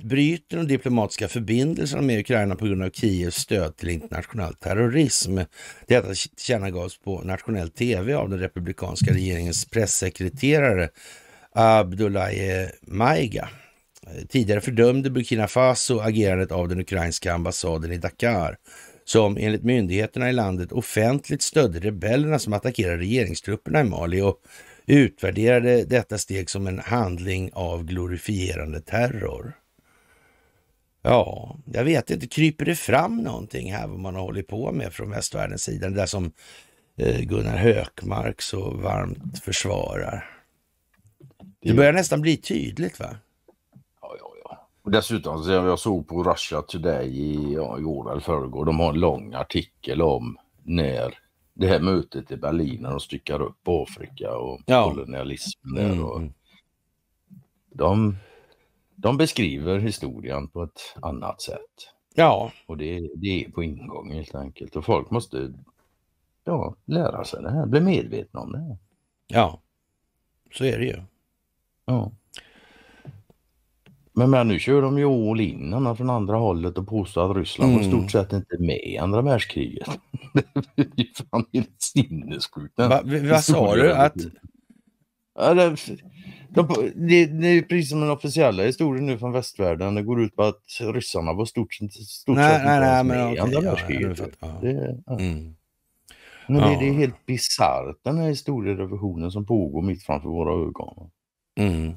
bryter de diplomatiska förbindelserna med Ukraina på grund av Kievs stöd till internationell terrorism. Detta tillkännagavs på nationell tv av den republikanska regeringens pressekreterare Abdullah Maiga. Tidigare fördömde Burkina Faso agerandet av den ukrainska ambassaden i Dakar som enligt myndigheterna i landet offentligt stödde rebellerna som attackerade regeringstrupperna i Mali och utvärderade detta steg som en handling av glorifierande terror. Ja, jag vet inte, kryper det fram någonting här vad man har hållit på med från västvärldens sida? Det där som eh, Gunnar Hökmark så varmt försvarar. Det börjar nästan bli tydligt va? Ja, ja, ja. dessutom, så jag såg på Russia Today i ja, eller förrgår, de har en lång artikel om när det här mötet i Berlin när de styckar upp Afrika och ja. kolonialismen där. mm. mm. de de beskriver historien på ett annat sätt. Ja. Och det, det är på ingång helt enkelt. Och folk måste ja, lära sig det här, bli medvetna om det här. Ja, så är det ju. Ja. Men, men nu kör de ju all in från andra hållet och påstår att Ryssland mm. var stort sett inte med i andra världskriget. det är ju fan helt sinnessjukt. Va, vad sa du? Att... Ja, det, de, det, det, är precis som den officiella historien nu från västvärlden. Det går ut på att ryssarna var stort, stort nej, sett nej, nej, men, okay, andra Ja, ja. Det, ja. Mm. Men det, det, är helt bisarrt den här historierevisionen som pågår mitt framför våra ögon. Mm.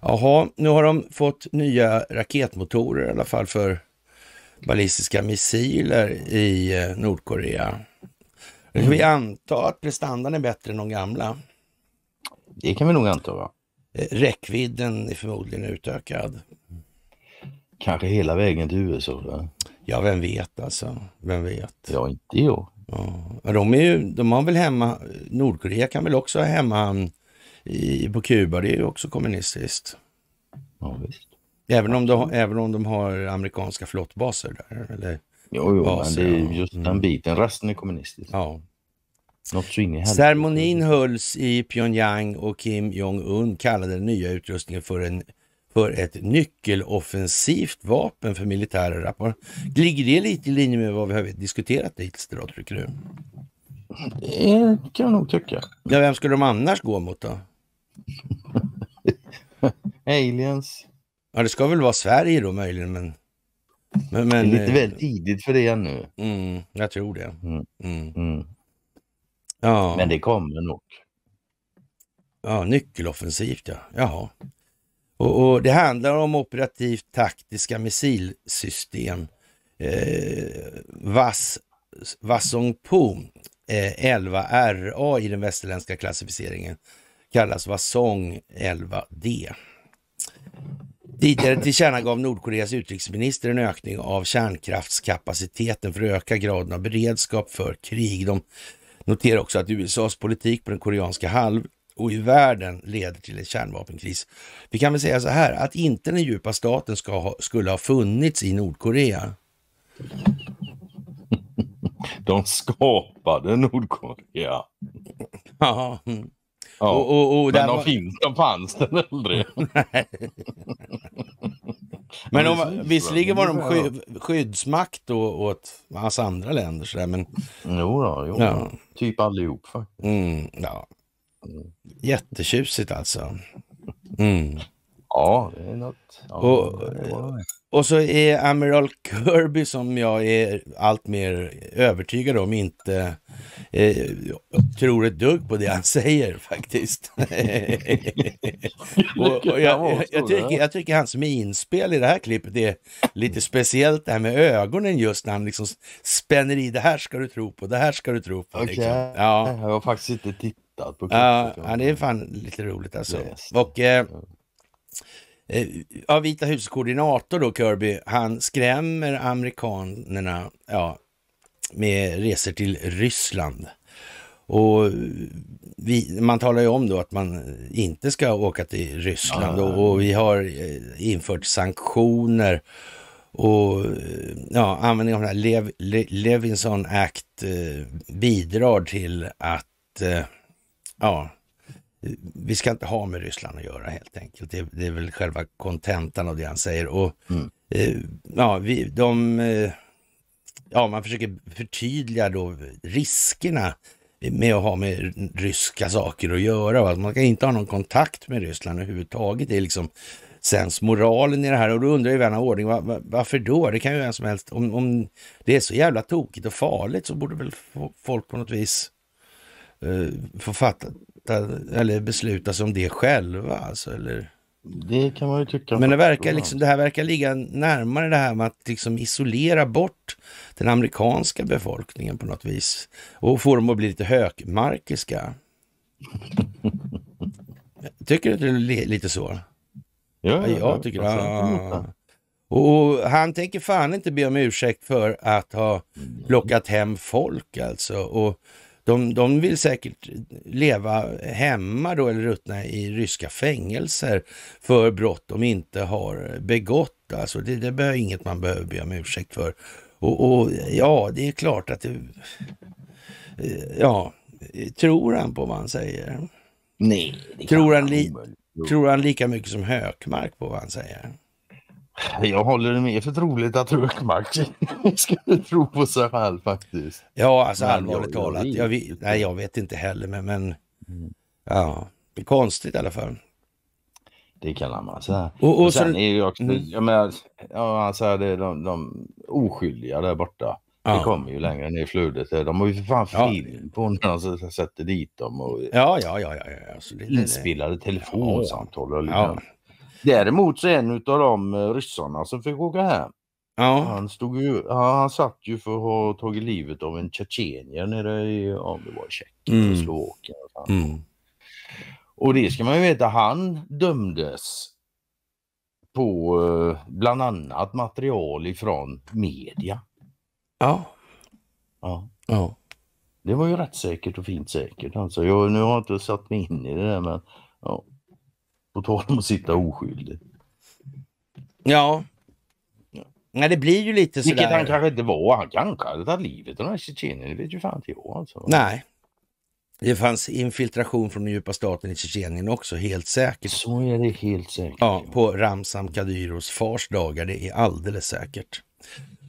Jaha, nu har de fått nya raketmotorer i alla fall för ballistiska missiler i eh, Nordkorea. Mm. Vi antar att prestandan är bättre än de gamla. Det kan vi nog anta va? Eh, räckvidden är förmodligen utökad. Kanske hela vägen till USA? Va? Ja, vem vet alltså. Vem vet? Ja, inte jag. Ja. De, är ju, de har väl hemma, Nordkorea kan väl också ha hemma i, på Kuba, det är ju också kommunistiskt. Ja, visst. Även om, de, även om de har amerikanska flottbaser där? Eller jo, jo baser, men det är just den mm. biten. Resten är kommunistiskt. Ja, Ceremonin hölls i Pyongyang och Kim Jong-Un kallade den nya utrustningen för, en, för ett nyckeloffensivt vapen för militära rapporter. Ligger det lite i linje med vad vi har diskuterat hittills idag, tycker du? Det kan jag nog tycka. Ja, vem skulle de annars gå mot då? Aliens. Ja, det ska väl vara Sverige då möjligen, men... men, men det är lite väl tidigt för det nu. Mm, jag tror det. Mm. Mm. mm. Ja. Men det kommer nog. Ja, nyckeloffensivt ja. Jaha. Och, och det handlar om operativt taktiska missilsystem. Eh, Vass, eh, 11RA i den västerländska klassificeringen kallas Vassong 11D. Tidigare tillkännagav Nordkoreas utrikesminister en ökning av kärnkraftskapaciteten för att öka graden av beredskap för krig. De Notera också att USAs politik på den koreanska halv och i världen leder till en kärnvapenkris. Vi kan väl säga så här, att inte den djupa staten ska ha, skulle ha funnits i Nordkorea. De skapade Nordkorea. Ja. Och, och, och Men de, var... finns, de fanns den aldrig. Men om, visserligen var de sky, skyddsmakt då åt massa andra länder sådär men... Jo, då, jo. Ja. typ allihop faktiskt. Mm, ja. Mm. Jättetjusigt alltså. Mm. Ja, det är något. Ja, och, och så är Amiral Kirby som jag är allt mer övertygad om inte eh, tror ett dugg på det han säger faktiskt. och, och jag, jag, jag, tycker, jag tycker hans minspel i det här klippet är lite speciellt det här med ögonen just när han liksom spänner i det här ska du tro på, det här ska du tro på. Okay. Liksom. Ja. Jag har faktiskt inte tittat på klippet. Ja, det är fan lite roligt alltså. Läst. Och, eh, Eh, ja, Vita huskoordinator då, Kirby, han skrämmer amerikanerna ja, med resor till Ryssland. Och vi, man talar ju om då att man inte ska åka till Ryssland ja. och, vi har eh, infört sanktioner och eh, ja, användning av den här Lev, Le, Levinson Act eh, bidrar till att eh, ja, vi ska inte ha med Ryssland att göra helt enkelt. Det, det är väl själva kontentan av det han säger. Och, mm. eh, ja, vi, de, eh, ja, man försöker förtydliga då riskerna med att ha med ryska saker att göra. Va? Man kan inte ha någon kontakt med Ryssland överhuvudtaget. Det är liksom sensmoralen i det här. Och då undrar ju vän av ordning, var, varför då? Det kan ju vem som helst, om, om det är så jävla tokigt och farligt så borde väl folk på något vis eh, få fatta, eller besluta som det själva alltså, eller? Det kan man ju tycka. Men det, verkar liksom, det här verkar ligga närmare det här med att liksom isolera bort den amerikanska befolkningen på något vis och få dem att bli lite hökmarkiska. tycker du inte det är lite så? Ja, ja jag tycker det. Ah. Och han tänker fan inte be om ursäkt för att ha mm. lockat hem folk alltså. Och de, de vill säkert leva hemma då eller ruttna i ryska fängelser för brott de inte har begått. Alltså det, det är inget man behöver be om ursäkt för. Och, och ja, det är klart att det... Ja, tror han på vad han säger? Nej, tror han, li, tror han lika mycket som Hökmark på vad han säger? Jag håller det mer för troligt att Hökmark skulle tro på sig själv faktiskt. Ja, alltså allvarligt talat. Jag vet, nej, jag vet inte heller, men, men mm. ja, det är konstigt i alla fall. Det kan man säga. Och, och, sen så, är ju också, mm. jag menar, ja, alltså, det är de, de oskyldiga där borta. Ja. Det kommer ju längre ner i flödet. De har ju för fan film ja. på när de sätter dit dem. Och ja, ja, ja. ja, ja. Alltså, det, inspelade telefonsamtal och liknande. Ja. Däremot så en av de eh, ryssarna som fick åka hem, ja. han, stod ju, han, satt ju för att ha tagit livet av en tjetjenier nere i, om det var Tjeckien, mm. Slovakien. Mm. Och det ska man ju veta, han dömdes på eh, bland annat material ifrån media. Ja. Ja. ja. Det var ju rättssäkert och fint säkert. Alltså, jag, nu har jag inte satt mig in i det där men ja. På tal om att sitta oskyldig. Ja. Nej, det blir ju lite sådär. Vilket han kanske inte var. Han kanske hade tagit livet av den här tjetjenen. Det vet ju fan inte jag. Alltså. Nej. Det fanns infiltration från den djupa staten i Tjetjenien också, helt säkert. Så är det helt säkert. Ja, på Ramzan Kadyros fars dagar, det är alldeles säkert.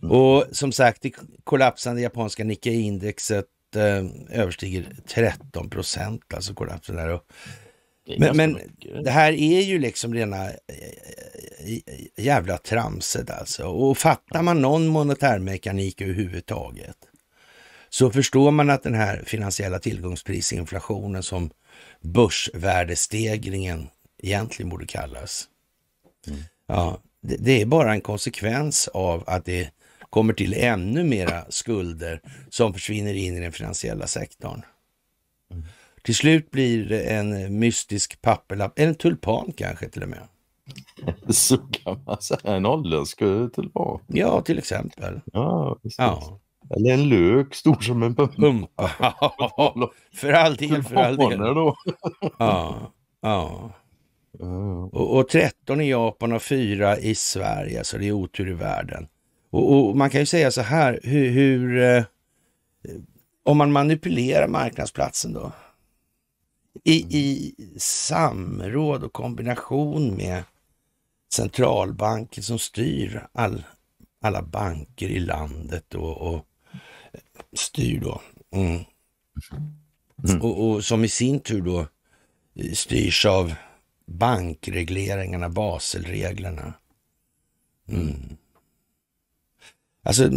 Mm. Och som sagt, det kollapsande japanska Nikkei-indexet eh, överstiger 13 procent, alltså kollapsen där. Och men, men det här är ju liksom rena eh, eh, jävla tramset alltså. Och fattar man någon monetärmekanik överhuvudtaget så förstår man att den här finansiella tillgångsprisinflationen som börsvärdestegringen egentligen borde kallas. Mm. Ja, det, det, är bara en konsekvens av att det kommer till ännu mera skulder som försvinner in i den finansiella sektorn. Mm. Till slut blir det en mystisk papperlapp, en tulpan kanske till och med. Så kan man säga, en åldersk tulpan? Ja, till exempel. Ja, Eller en lök stor som en pumpa. för all del, för all del. ja, ja. Och, och 13 i Japan och 4 i Sverige, så det är otur i världen. Och, och man kan ju säga så här, hur, hur eh, om man manipulerar marknadsplatsen då? i, mm. i samråd och kombination med centralbanker som styr all, alla banker i landet och, och styr då. Mm. Mm. Och, och, som i sin tur då styrs av bankregleringarna, Baselreglerna. Mm. Alltså,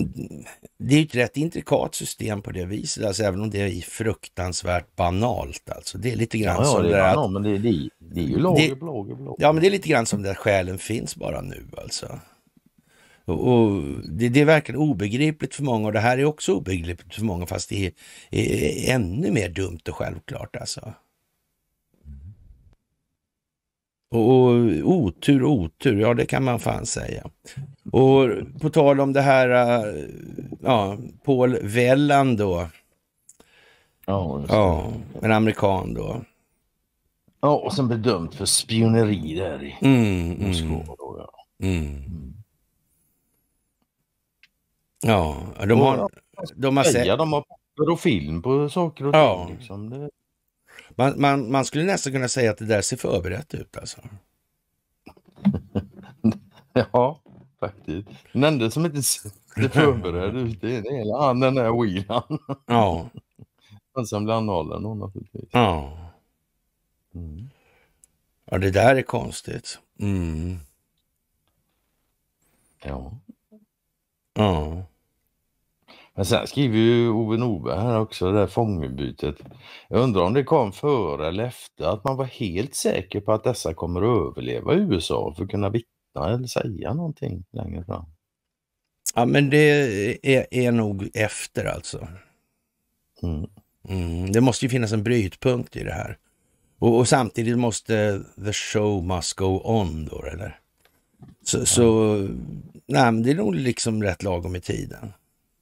det är ett rätt intrikat system på det viset, alltså, även om det är fruktansvärt banalt. Alltså. Det är lite grann ja, som ja, det, är banalt, att, men det, det, det är ju lager, det, lager, lager. Ja, men det är lite grann som där skälen finns bara nu alltså. Och, och det, det, är verkligen obegripligt för många och det här är också obegripligt för många fast det är, är, ännu mer dumt och självklart alltså. Och, otur, otur, ja det kan man fan säga. Och på tal om det här, äh, ja, Paul Vellan då. Ja, ja, en amerikan då. Ja, och sen bedömt för spioneri där i mm, mm. Moskva. Då, ja. Mm. mm. ja, de har... De har sett... De har papper och film på saker och ting. Ja. Liksom. Det... Man, man, man skulle nästan kunna säga att det där ser förberett ut alltså. ja, faktiskt. Den enda som inte ser förberedd ut det är hela han den där Whelan. ja. Men sen blir anhållen då naturligtvis. Ja. Mm. Ja, det där är konstigt. Mm. Ja. Ja. Men sen skriver ju Ove Norberg här också, det där fångbytet. Jag undrar om det kom före eller efter att man var helt säker på att dessa kommer att överleva i USA för att kunna vittna eller säga någonting längre fram. Ja men det är, är nog efter alltså. Mm. Mm. Det måste ju finnas en brytpunkt i det här. Och, och, samtidigt måste the show must go on då eller? Så, ja. så nej, det är nog liksom rätt lagom i tiden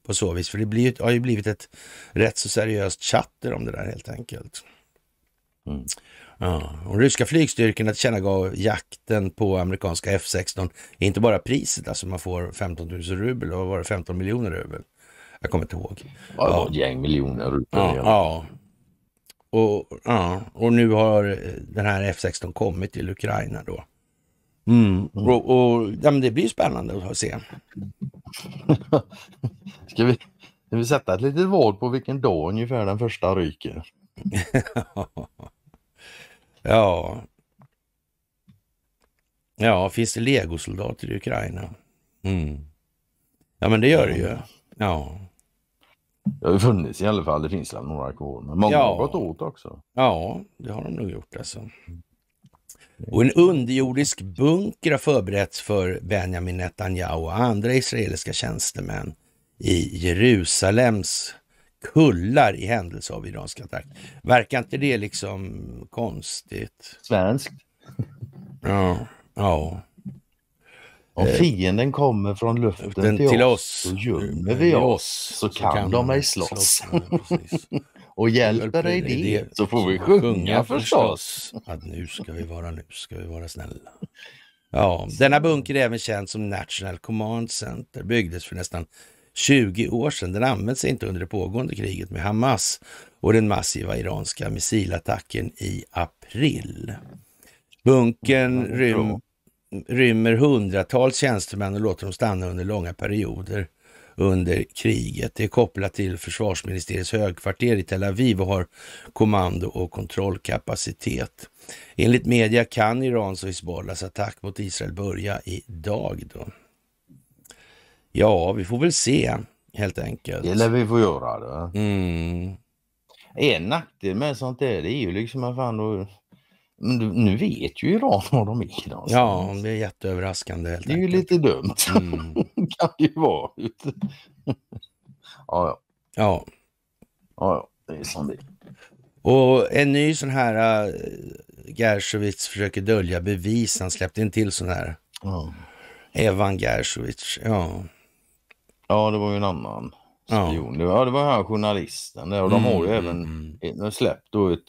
på så vis. För det blir, har ju blivit ett rätt så seriöst chatter om det där helt enkelt. Mm. Ja. Och ryska flygstyrkorna tillkännagav jakten på amerikanska F16, inte bara priset, alltså man får 15 000 rubel, och var det 15 miljoner rubel? Jag kommer inte ihåg. Det var ett gäng miljoner rubel. Ja, ja. Och, ja. och nu har den här F16 kommit till Ukraina då. Mm, mm, Och, och ja, det blir spännande att se. ska, vi, ska vi sätta ett litet val på vilken dag ungefär den första ryker? ja. Ja, finns det legosoldater i Ukraina? Mm. Ja, men det gör det ju. Mm. Ja. Det har funnits i alla fall, det finns väl några kvar, men många ja. har gått åt också. Ja, det har de nog gjort alltså. Och en underjordisk bunker har förberetts för Benjamin Netanyahu och andra israeliska tjänstemän i Jerusalems kullar i händelse av iransk attack. Verkar inte det liksom konstigt? Svenskt. Ja. ja. Om eh, fienden kommer från luften till, till oss, oss och gömmer eh, vi oss, så, så kan, de ej slåss. slåss och hjälper dig dit så får vi sjunga förstås. Att nu ska vi vara, nu ska vi vara snälla. Ja, denna bunker är även känd som National Command Center, byggdes för nästan 20 år sedan. Den används inte under det pågående kriget med Hamas och den massiva iranska missilattacken i april. Bunkern rym, rymmer hundratals tjänstemän och låter dem stanna under långa perioder under kriget. Det är kopplat till försvarsministeriets högkvarter i Tel Aviv och har kommando och kontrollkapacitet. Enligt media kan Irans och Hizbollahs attack mot Israel börja idag. Då. Ja, vi får väl se helt enkelt. Det lär vi få göra. Då. Mm. En nackdel med sånt där det är ju liksom att fan då nu vet ju Iran var de är någonstans. Ja, det är jätteöverraskande. det är ju lite dumt. Mm. kan det ju vara. ja, ja. Ja. Ja, det är som det Och en ny sån här äh, Gershowitz försöker dölja bevis. Han släppte en till sån här. Ja. Evan Gershowitz. Ja. Ja, det var ju en annan spion. Ja, det var, ja, det var här journalisten. Och de mm, har ju mm, även mm. mm. släppt då ett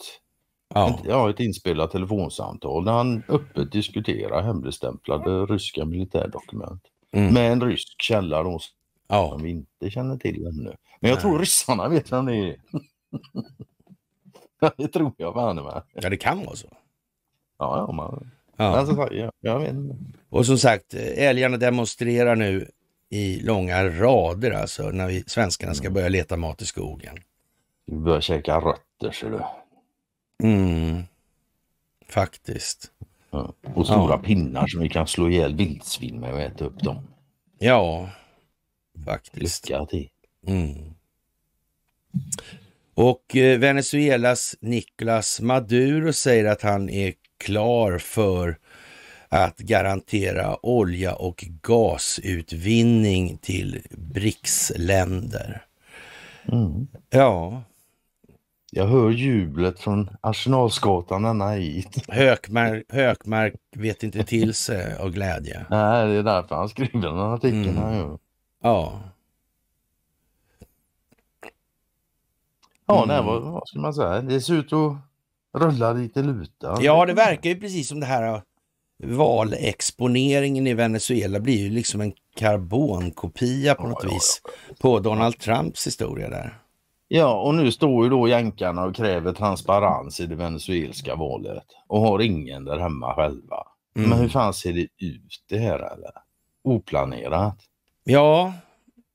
Ja. ja, ett inspelat telefonsamtal där han öppet diskuterar hemligstämplade ryska militärdokument. Mm. Med en rysk källa då, ja. som vi inte känner till ännu. Men jag Nej. tror ryssarna vet vem det är. det tror jag fan med. Ja, det kan vara så. Ja, ja, man... ja. Alltså, jag, jag vet inte. Och som sagt, älgarna demonstrerar nu i långa rader alltså när vi svenskarna ska mm. börja leta mat i skogen. Vi börjar käka rötter ser du. Mm. Faktiskt. Och stora ja. pinnar som vi kan slå ihjäl vildsvin med och äta upp dem. Ja, faktiskt. Lycka till. Mm. Och eh, Venezuelas Nicolas Maduro säger att han är klar för att garantera olja och gasutvinning till BRICS-länder. Mm. Ja, jag hör jublet från Arsenalsgatan denna hit. Hökmark, Hökmark vet inte till sig av glädje. Nej, det är därför han skriver den artikeln. Mm. Ja. Ja, mm. nej, vad, vad ska man säga? Det ser ut att rulla lite luta. Ja, det verkar ju precis som det här äh, valexponeringen i Venezuela blir ju liksom en karbonkopia på något ja, ja, vis på Donald Trumps historia där. Ja, och nu står ju då jänkarna och kräver transparens i det venezuelska valet och har ingen där hemma själva. Mm. Men hur mm. fan ser det ut det här eller? Oplanerat? Ja,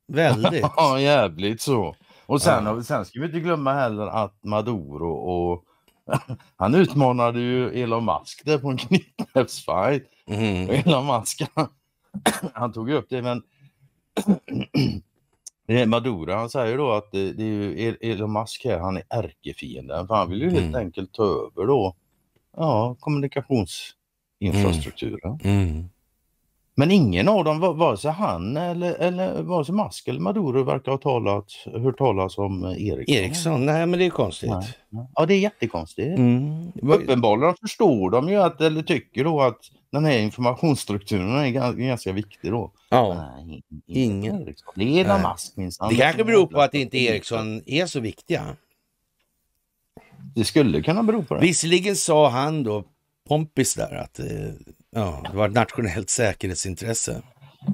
väldigt. ja, jävligt så. Och sen, ja. sen ska vi inte glömma heller att Maduro och han utmanade ju Elon Musk där på en knytnävsfight. Mm. Elon Musk han, tog ju upp det men Eh, Maduro han säger då att eh, det, är ju e-, Elon Musk här, han är ärkefienden för han vill ju mm. helt enkelt ta över då ja, kommunikationsinfrastrukturen. Mm. Mm. Men ingen av dem, vare sig han eller, eller vare sig Musk eller Maduro verkar ha talat, hört talas om eh, Eriksson. Eriksson, nej men det är konstigt. Nej. Ja det är jättekonstigt. Mm. Uppenbarligen förstår de ju att, eller tycker då att den här informationsstrukturen är ganska, ganska viktig då. Ja. Nej, ingen. Det är Elon Musk minsann. Det kanske beror på att inte Eriksson är så viktiga. Det skulle kunna bero på det. Visserligen sa han då, Pompis där, att eh, Ja, det var ett nationellt säkerhetsintresse.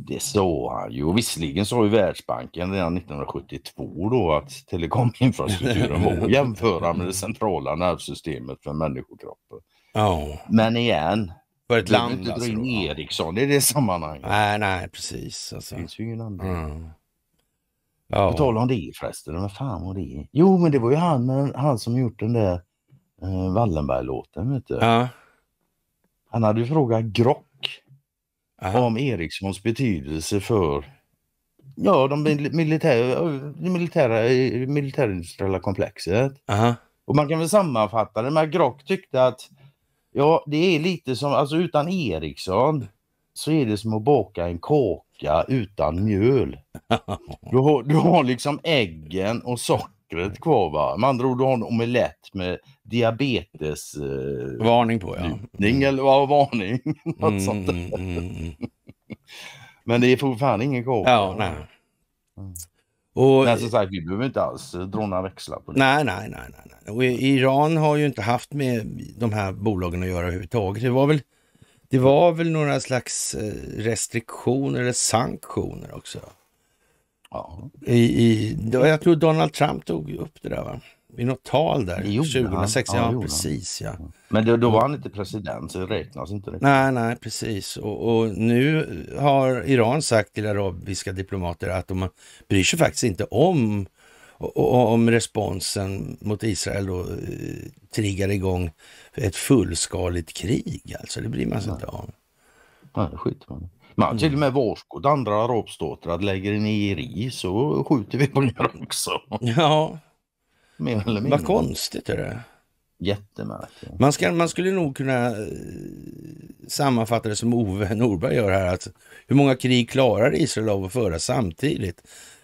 Det sa han ju. Och visserligen sa ju Världsbanken redan 1972 då att telekominfrastrukturen var att jämföra med det centrala nervsystemet för människokroppen. Ja. Men igen, för ett land inte alltså. Eriksson i det sammanhanget. Nej, nej, precis. Alltså. Det finns ju ingen annan. Mm. Ja. På tal om det förresten, vad fan var det? Jo, men det var ju han, han som gjort den där eh, Wallenberg-låten, vet du. Ja. Han hade ju frågat Grock Aha. om Erikssons betydelse för ja, de militära, det militära, militärindustriella komplexet. Aha. Och man kan väl sammanfatta det med att Grock tyckte att ja, det är lite som, alltså utan Eriksson så är det som att baka en kaka utan mjöl. Du har, du har liksom äggen och sockret kvar va. Med andra ord, du har en omelett med diabetes... Eh, varning på, ja. Mm. Eller, ja, varning. Något mm, sånt. Mm, mm, mm, mm, Men det är fortfarande ingen kåpa. Ja, nej. Och, nej, som sagt, vi behöver inte alls eh, dra några växlar på det. Nej, nej, nej. nej. Och Iran har ju inte haft med de här bolagen att göra överhuvudtaget. Det var väl, det var väl några slags eh, restriktioner eller sanktioner också. Ja. I, i, jag tror Donald Trump tog upp det där va? i något tal där, jo, 2006. ja, ja precis ja. Men då, då var han inte president, så det räknas inte. Det. Nej, nej, precis. Och, och, nu har Iran sagt till arabiska diplomater att de bryr sig faktiskt inte om om responsen mot Israel då eh, triggar igång ett fullskaligt krig. Alltså, det bryr man sig inte om. Nej, det skiter man man till och med varskott andra arabstater att lägger ni er i så skjuter vi på er också. Ja, Mer eller mindre. Vad konstigt är det. Jättemärkligt. Man, ska, man skulle nog kunna eh, sammanfatta det som Ove Norberg gör här. Att hur många krig klarar Israel av att föra samtidigt?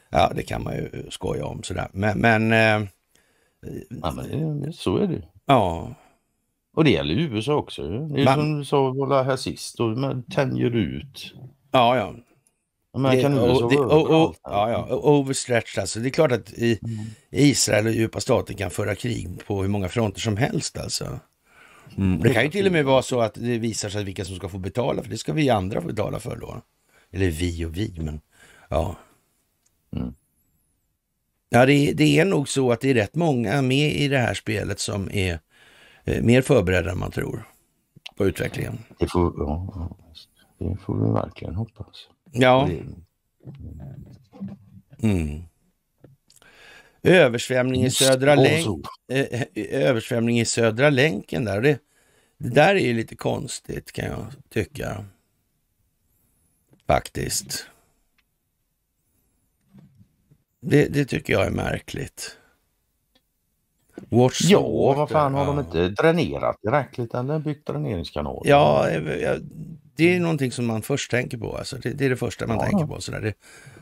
Ja, det kan man ju eh, skoja om sådär. Men... men, eh, ja, men så är det Ja. Och det gäller USA också. Det är man, som du sa här sist, då, man tänjer ut. Ja, ja. Men kan det, o, det, o, ja, ja, mm. overstretched alltså. Det är klart att i, mm. Israel och djupa staten kan föra krig på hur många fronter som helst alltså. Mm. Det kan ju till och med vara så att det visar sig vilka som ska få betala för det ska vi andra få betala för då. Eller vi och vi, men ja. Mm. Ja, det, det, är nog så att det är rätt många med i det här spelet som är eh, mer förberedda än man tror på utvecklingen. Det får, ja, det får vi verkligen hoppas. Ja. Mm. Översvämning i södra länken. Eh, eh, översvämning i södra länken där. Det, det där är ju lite konstigt kan jag tycka. Faktiskt. Det, det tycker jag är märkligt. What's ja, vad fan har de inte dränerat tillräckligt eller byggt dräneringskanaler? Ja, det är mm. någonting som man först tänker på. Alltså. Det, det är det första man ja. tänker på. Sådär. Det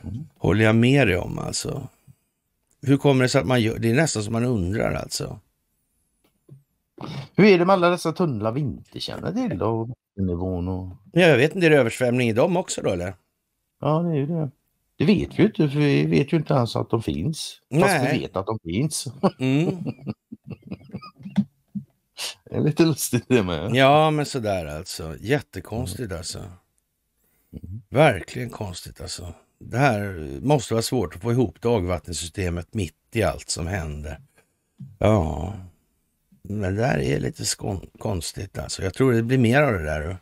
mm. håller jag med dig om alltså. Hur kommer det sig att man gör det? är nästan som man undrar alltså. Hur är det med alla dessa tunnlar vi inte känner till? Och nivån och... Ja, jag vet inte, är det översvämning i dem också då eller? Ja, det är ju det. Det vet vi ju inte, för vi vet ju inte ens att de finns. Fast Nej. vi vet att de finns. Mm. Det är lite lustigt det med. Ja, men sådär alltså. Jättekonstigt mm. alltså. Mm. Verkligen konstigt alltså. Det här måste vara svårt att få ihop dagvattensystemet mitt i allt som händer. Ja, men det där är lite konstigt alltså. Jag tror det blir mer av det där.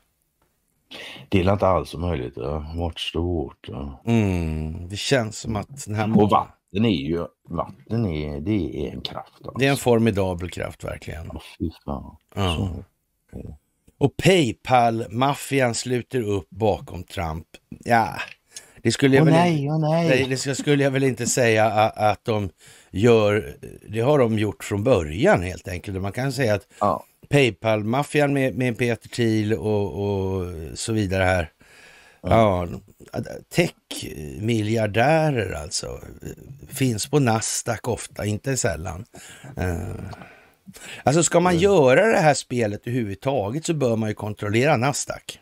Det är inte alls möjligt. Det har varit stort. Mm, det känns som att den här... Och vatten är ju, vatten är, det är en kraft. Alltså. Det är en formidabel kraft verkligen. Ja, Och Paypal-maffian sluter upp bakom Trump. Ja, det skulle jag, oh, väl, nej, inte, oh, nej. Det skulle jag väl inte säga att, att de gör. Det har de gjort från början helt enkelt. Man kan säga att ja. Paypal-maffian med, med Peter Thiel och, och så vidare här. Ja, Äh, tech-miljardärer alltså. Äh, finns på Nasdaq ofta, inte sällan. Äh. Alltså ska man mm. göra det här spelet överhuvudtaget så bör man ju kontrollera Nasdaq.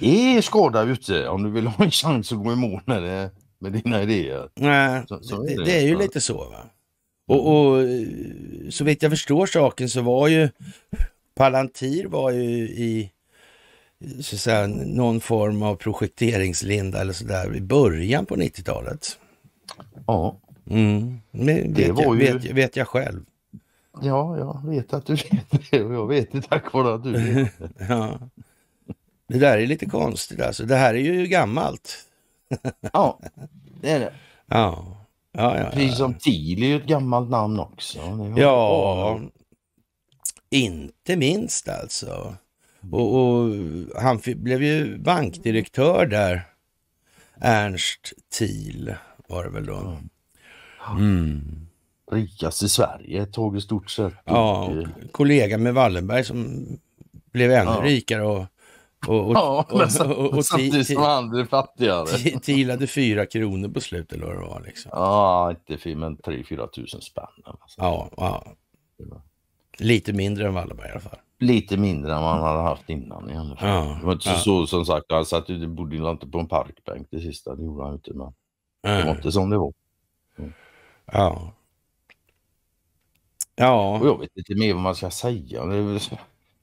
Är skada ute om du vill ha en chans att gå i mål med, med dina idéer. Nej, så, så är det. det, är ju lite så. va. Och, och så vitt jag förstår saken så var ju Palantir var ju i så säga, någon form av projekteringslinda eller sådär i början på 90-talet. Ja. Mm. Men det vet, jag, ju... vet, vet jag själv. Ja, jag vet att du vet det och jag vet det tack vare att du vet det. ja. Det där är lite konstigt alltså. Det här är ju gammalt. ja, det är det. Ja. Ja, ja, ja. Precis som Thiel är ju ett gammalt namn också. Ja, inte minst alltså. Och, och han blev ju bankdirektör där. Ernst Thiel var det väl då. Mm. Rikast i Sverige, tog i stort sett. Ja, eh, kollega med Wallenberg som blev ännu ja. rikare. Och, och, och, ja, men och, och, samtidigt som han blev fattigare. Thiel hade fyra kronor på slutet eller vad det var. Liksom. Ja, inte fyra, men tre, fyra tusen spänn. Alltså. Ja, ja, lite mindre än Wallenberg i alla fall lite mindre än man hade haft innan i Ja, det var inte ja. så som sagt, han satt ute, bodde inte på en parkbänk det sista, det gjorde han inte. Men det var inte som det var. Mm. Ja. Ja. Och jag vet inte mer vad man ska säga. Det är,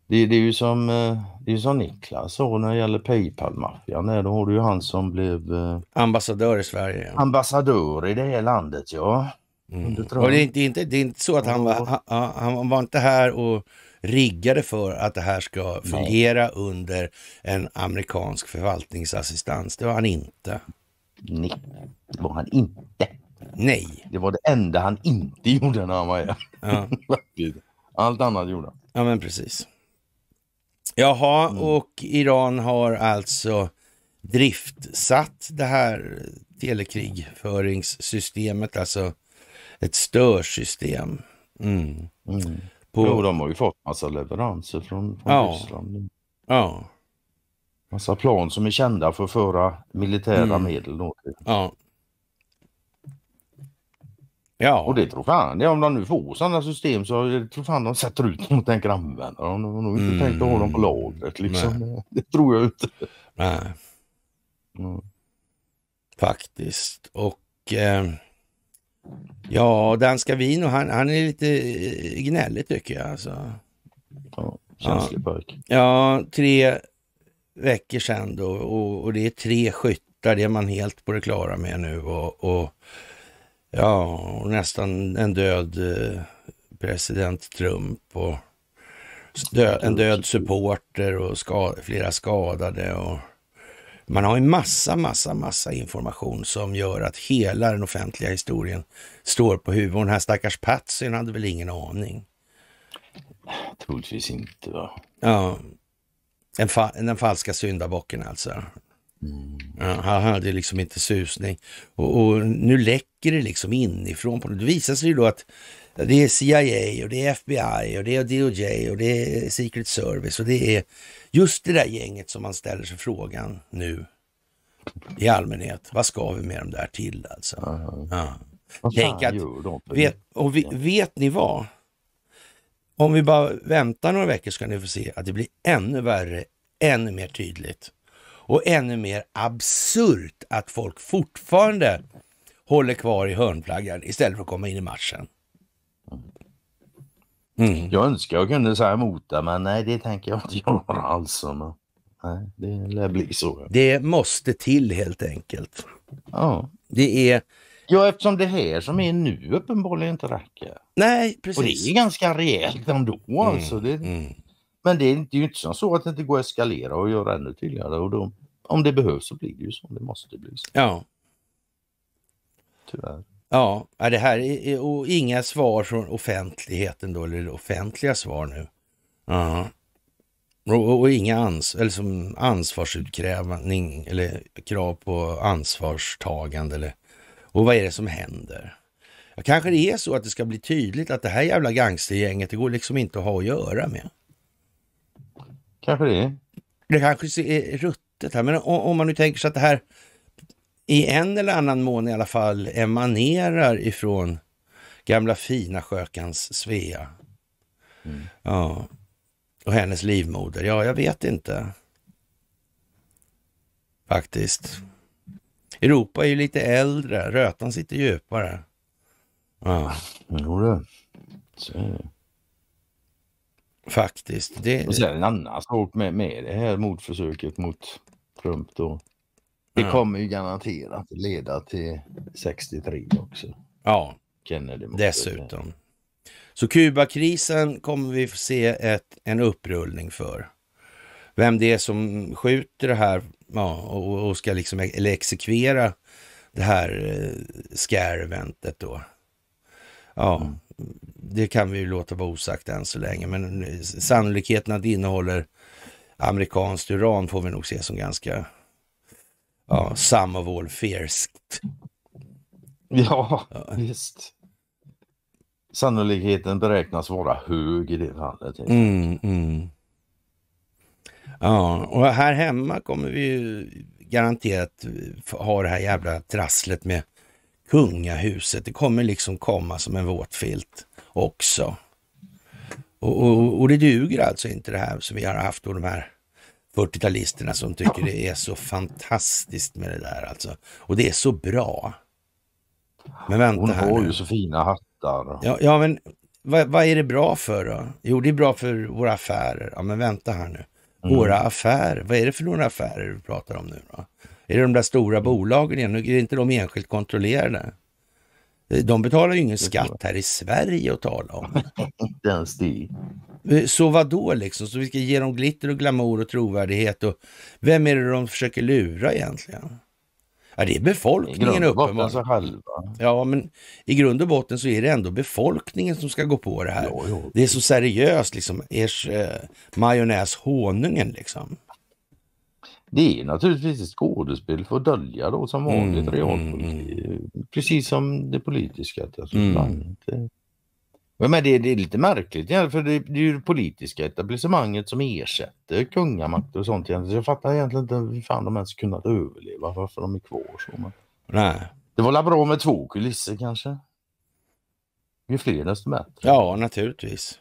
det, det är ju som, eh, det är som Niklas sa när det gäller Paypal-maffian. Då har du ju han som blev... Eh, ambassadör i Sverige. Ambassadör i det här landet, ja. Mm. Det, är inte, det är inte så att han var, han, han var inte här och riggade för att det här ska fungera no. under en amerikansk förvaltningsassistans. Det var han inte. Nej, det var han inte. Nej. Det var det enda han inte gjorde när han var här. Ja. Allt annat gjorde han. Ja, men precis. Jaha, mm. och Iran har alltså driftsatt det här telekrigföringssystemet, alltså ett störsystem. Mm. Mm. På... Jo, de har ju fått massa leveranser från, från ja. Ryssland. Ja. Massa plan som är kända för att föra militära mm. medel. Då. Ja. Ja. Och det tror fan, det, om de nu får sådana system så tror fan de sätter ut dem och tänker använda dem. De har nog inte mm. tänkt att ha dem på mm. lagret liksom. Nej. Det tror jag inte. Nej. Mm. Faktiskt. Och eh, Ja, danska Vino, han, han är lite eh, gnällig tycker jag. Alltså. Ja, känslig pojk. Ja, tre veckor sedan då och, och, det är tre skyttar, det är man helt på det klara med nu. Och, och ja, och nästan en död eh, president Trump och dö, en död supporter och ska, flera skadade. och man har ju massa, massa, massa information som gör att hela den offentliga historien står på huvudet. Den här stackars Patsyn hade väl ingen aning? Troligtvis inte va? Ja. En fa den falska syndabocken alltså. Mm. Ja, han hade liksom inte susning. Och, och, nu läcker det liksom inifrån. På det. det visar sig ju då att det är CIA och det är FBI och det är DOJ och det är Secret Service och det är just det där gänget som man ställer sig frågan nu i allmänhet. Vad ska vi med dem där till alltså? Ja. Tänk att, vet, och vi, vet ni vad? Om vi bara väntar några veckor ska ni få se att det blir ännu värre, ännu mer tydligt och ännu mer absurt att folk fortfarande håller kvar i hörnflaggan istället för att komma in i matchen. Mm. Jag önskar jag kunde säga emot det, men nej det tänker jag inte göra alls. det lär bli så. Det måste till helt enkelt. Ja. Det är... Ja, eftersom det här som är nu uppenbarligen inte räcker. Nej, precis. Och det är ganska rejält ändå mm. alltså. Det... Mm. Men det är, ju inte som så att det inte går att eskalera och göra ännu tydligare. Och då, om det behövs så blir det ju så. Det måste bli så. Ja. Tyvärr. Ja, det här är, och inga svar från offentligheten då, eller offentliga svar nu. Ja. Och, och, och inga ans, eller som ansvarsutkrävning eller krav på ansvarstagande eller och vad är det som händer? Ja, kanske det är så att det ska bli tydligt att det här jävla gangstergänget, det går liksom inte att ha att göra med. Kanske det. Det kanske är ruttet här, men om, om man nu tänker sig att det här i en eller annan mån i alla fall emanerar ifrån gamla fina skökans Svea. Mm. Ja, och hennes livmoder. Ja, jag vet inte. Faktiskt. Europa är ju lite äldre, rötan sitter djupare. Ja. Jo du, så är det. Faktiskt. Det... Och sen en annan sak med, med det här mordförsöket mot Trump då. Det kommer ju garanterat leda till 63 också. Ja, Kennedy dessutom. Så Kubakrisen kommer vi få se ett, en upprullning för. Vem det är som skjuter det här ja, och, och ska liksom e-, eller exekvera det här eh, scare-eventet då. Ja, mm. det kan vi ju låta vara osagt än så länge, men eh, sannolikheten att det innehåller amerikanskt uran får vi nog se som ganska Ja, some Samoval ferskt. Ja, ja, visst. Sannolikheten beräknas vara hög i det fallet. Mm, mm. Ja, och här hemma kommer vi ju garanterat ha det här jävla trasslet med kungahuset. Det kommer liksom komma som en våt filt också. Och, och, och det duger alltså inte det här som vi har haft och de här 40-talisterna som tycker det är så fantastiskt med det där alltså. Och det är så bra. Men vänta Hon har ju så fina hattar. Ja, ja men vad, vad, är det bra för då? Jo, det är bra för våra affärer. Ja, men vänta här nu. Mm. Våra mm. affärer, vad är det för några affärer du pratar om nu då? Är det de där stora mm. bolagen igen? Nu är inte de enskilt kontrollerade. De betalar ju ingen skatt här i Sverige att tala om. Inte ens det. Eh, så vad då liksom? Så vi ska ge dem glitter och glamour och trovärdighet och vem är det de försöker lura egentligen? Ja, det är befolkningen uppenbarligen. Alltså halva. Ja, men i grund och botten så är det ändå befolkningen som ska gå på det här. Jo, jo. Det är så seriöst liksom, ers eh, majonnäs honungen liksom. Det är naturligtvis ett skådespel för att dölja då som vanligt mm, realpolitik. Mm, mm. Precis som det politiska. Alltså, mm. Men det, det är lite märkligt, för det, det är ju det politiska etablissemanget som ersätter kungamakt och sånt. Så jag fattar egentligen inte hur fan de ens kunnat överleva, varför de är kvar. Så. Men... Nej. Det var väl bra med två kulisser kanske? Ju fler desto bättre. Ja, naturligtvis.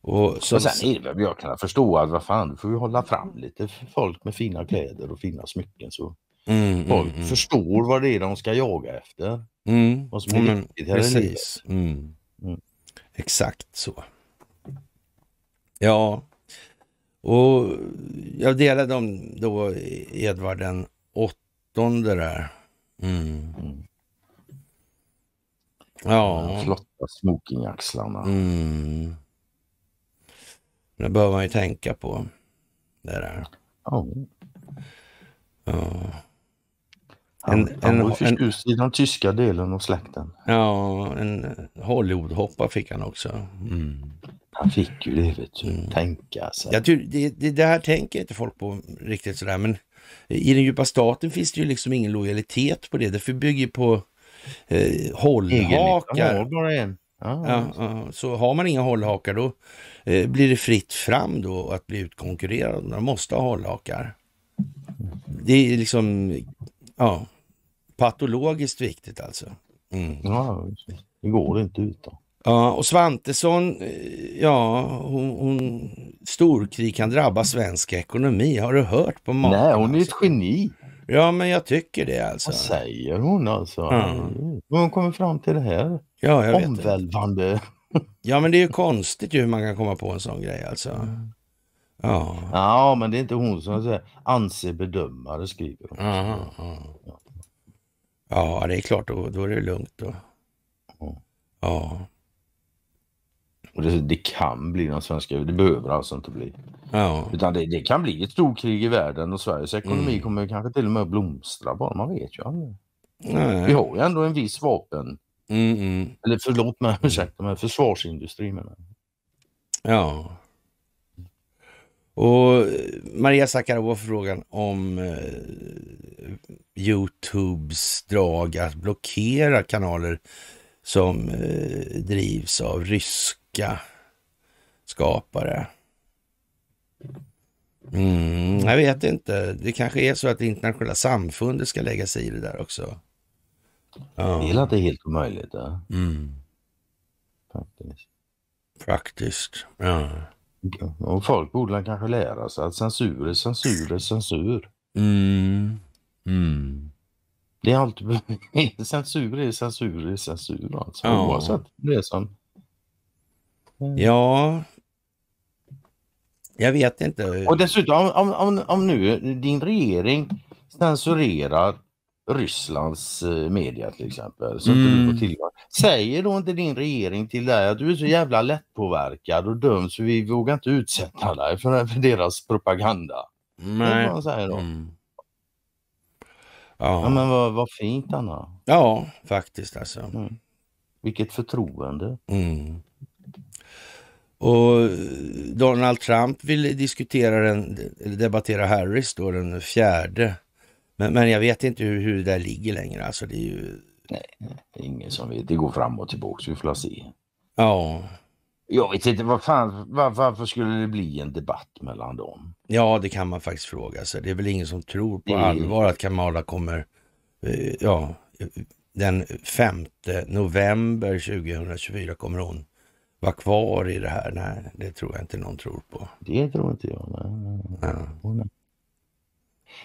Och, som... och sen är det väl jag kan förstå att vad fan, du får ju hålla fram lite folk med fina kläder och fina smycken så Mm, mm, Folk mm, förstår vad det är de ska jaga efter. Mm. Vad som är viktigt här i livet. Mm. Exakt så. Ja, och jag delar dem då Edvard den åttonde där. Mm. Ja. De flotta smokingaxlarna. Mm. Det behöver man ju tänka på. Det där. Ja. ja. En, han var ju förtjust i den tyska delen av släkten. Ja, en eh, Hollywoodhoppa fick han också. Mm. Han fick ju det, vet du. Mm. Tänka alltså. Ja, det, det, det, här tänker inte folk på riktigt sådär, men i den djupa staten finns det ju liksom ingen lojalitet på det. Det bygger på eh, hållhakar. Ah, ja, ja, så har man inga hållhakar då eh, blir det fritt fram då att bli utkonkurrerad. Man måste ha hållhakar. Mm. Det är liksom, ja patologiskt viktigt alltså. Mm. Ja, det går inte utan. Ja, och Svantesson, eh, ja, hon, hon storkrig kan drabba svensk ekonomi. Har du hört på maten? Nej, hon är alltså? ett geni. Ja, men jag tycker det alltså. Vad säger hon alltså? Ja. Hon kommer fram till det här. Ja, jag Omvälvande. Det. Ja, men det är ju konstigt ju hur man kan komma på en sån grej alltså. Mm. Ja. Ja, men det är inte hon som säger alltså, anse bedömare skriver hon. Ja, ja. Ja, det är klart, då, då är det lugnt. Då. Ja. ja. Och det, det, kan bli den svenska, det behöver alltså inte bli. Ja. Utan det, det kan bli ett stort krig i världen och Sveriges ekonomi mm. kommer kanske till och med att blomstra bara, man vet ju aldrig. Vi har ju ändå en viss vapen... Mm, mm. Eller förlåt mig, mm. ursäkta mig, försvarsindustri menar jag. Ja. Och Maria Sakarova frågan om eh, Youtubes drag att blockera kanaler som eh, drivs av ryska skapare. Mm, jag vet inte. Det kanske är så att det internationella samfundet ska lägga sig i det där också. Ja. Det är inte helt omöjligt. Ja. Mm. Faktiskt. Praktiskt. Ja. Och folk borde kanske lära sig att censur är censur är censur. Mm. Mm. Det är alltid censur är censur är censur alltså. Ja. Oavsett det är som... Mm. Ja. Jag vet inte. Och dessutom om, om, om nu din regering censurerar Rysslands eh, media till exempel. Så mm. du får mm. Säger då inte din regering till dig att du är så jävla lättpåverkad och dum så vi vågar inte utsätta dig för, deras propaganda. Nej. Det säger då. Mm. Ja. ja. men vad, vad fint Anna. Ja faktiskt alltså. Mm. Vilket förtroende. Mm. Och eh, Donald Trump vill diskutera den, debattera Harris då den fjärde men, men jag vet inte hur, hur det där ligger längre. Alltså det är ju... Nej, det är ingen som vet. Det går fram och tillbaka. Vi får se. Ja. Jag vet inte, vad fan, var, varför skulle det bli en debatt mellan dem? Ja, det kan man faktiskt fråga sig. Det är väl ingen som tror på det... allvar att Kamala kommer, eh, ja, den 5 november 2024 kommer hon vara kvar i det här. Nej, det tror jag inte någon tror på. Det tror inte jag. Nej. Ja.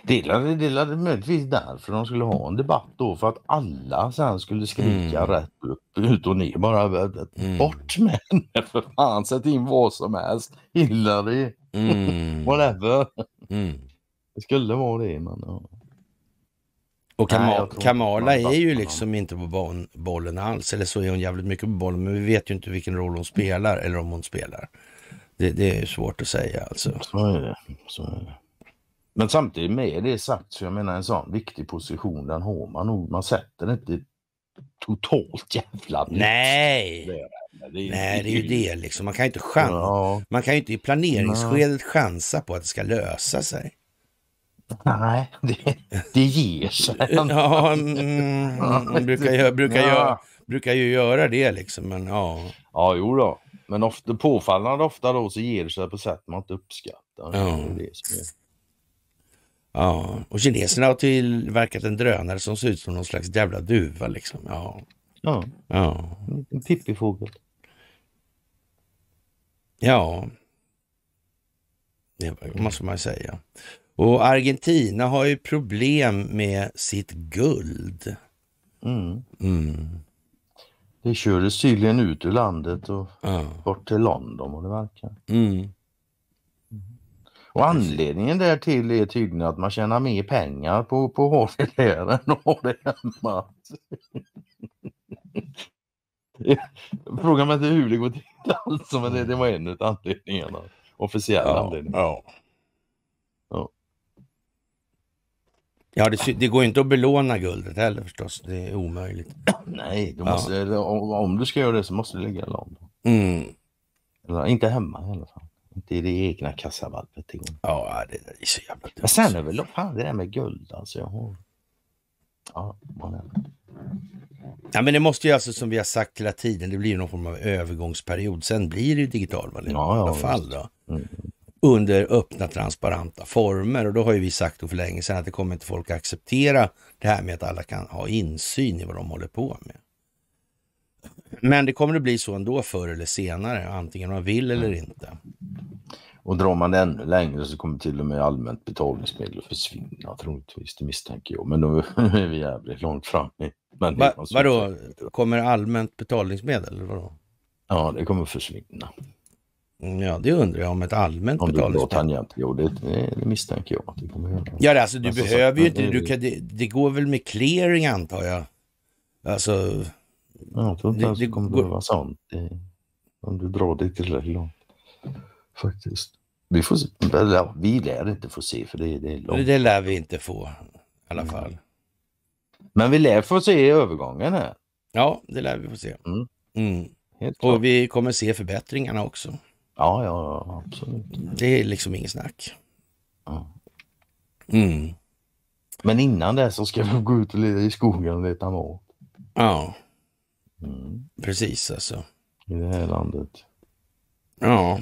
Det är delade möjligtvis därför de skulle ha en debatt då för att alla sen skulle skrika mm. rätt upp ut och ner bara mm. bort med henne för fan sätt in vad som helst. Hillary, mm. whatever. Mm. Det skulle vara det men ja. Och Kamal, Nej, Kamala är ju liksom inte på bollen alls, eller så är hon jävligt mycket på bollen, men vi vet ju inte vilken roll hon spelar eller om hon spelar. Det, det är svårt att säga alltså. Så är det. Så är det. Men samtidigt med det sagt, så jag menar en sån viktig position, den har man nog. Man sätter inte totalt jävla Nej! Det är, det är Nej, det är ju det liksom. Man kan ju inte, chans ja. man kan inte i planeringsskedet ja. chansa på att det ska lösa sig. Nej, det, det ger sig. ja, mm, man mm, mm, brukar, brukar, ja. brukar ju göra det liksom. Men, ja. ja, jo då. Men ofta, påfallande ofta då så ger det sig på sätt man inte uppskattar. Ja. Det är det Ja, och kineserna har tillverkat en drönare som ser ut som någon slags jävla duva liksom. Ja. Ja. ja. En liten pippifågel. Ja. Det måste man ju säga. Och Argentina har ju problem med sitt guld. Mm. Mm. Det kördes tydligen ut ur landet och ja. bort till London och det verkar. Mm. Och anledningen därtill är tydligen att man tjänar mer pengar på, på att ha det där än att ha det hemma. Fråga mig inte hur det går till alltså, men det, det var en av anledningarna. Officiell ja, anledningar. Ja. ja. Ja, det, det, går inte att belåna guldet heller förstås. Det är omöjligt. Nej, du måste, ja. om, om, du ska göra det så måste du lägga lån. Mm. Eller, inte hemma i alla fall. Det är det egna kassavalvet Ja, det är så jävla dumt. Men sen är väl fan det där med guld alltså. Jag har... Ja, man är... Ja, men det måste ju alltså som vi har sagt hela tiden, det blir någon form av övergångsperiod. Sen blir det ju digital valuta ja, ja, i alla fall då. Mm. Under öppna, transparenta former. Och då har ju vi sagt då för länge sedan att det kommer inte folk acceptera det här med att alla kan ha insyn i vad de håller på med. Men det kommer att bli så ändå förr eller senare, antingen man vill eller mm. inte. Och drar man det ännu längre så kommer till och med allmänt betalningsmedel att försvinna troligtvis, det misstänker jag. Men då är vi jävligt långt fram. Men Va, vadå, kommer allmänt betalningsmedel? Vadå? Ja, det kommer försvinna. Mm, ja, det undrar jag om ett allmänt om betalningsmedel. Tangent. Jo, det, det misstänker jag att det kommer att göra. Ja, alltså du alltså, behöver ju inte, du kan, det, det går väl med clearing antar jag. Alltså Nej, jag tror inte det, ens det kommer går... behöva sant om du drar det tillräckligt långt. Faktiskt. Vi, får se. vi lär inte få se för det, det är långt. Det lär vi inte få i alla mm. fall. Mm. Men vi lär få se övergången här. Ja, det lär vi få se. Mm. Mm. Och vi kommer se förbättringarna också. Ja, ja, absolut. Det är liksom ingen snack. Ja. Mm. Men innan det så ska vi gå ut i skogen och leta mat. Ja. Mm. Precis alltså. I det här landet. Ja.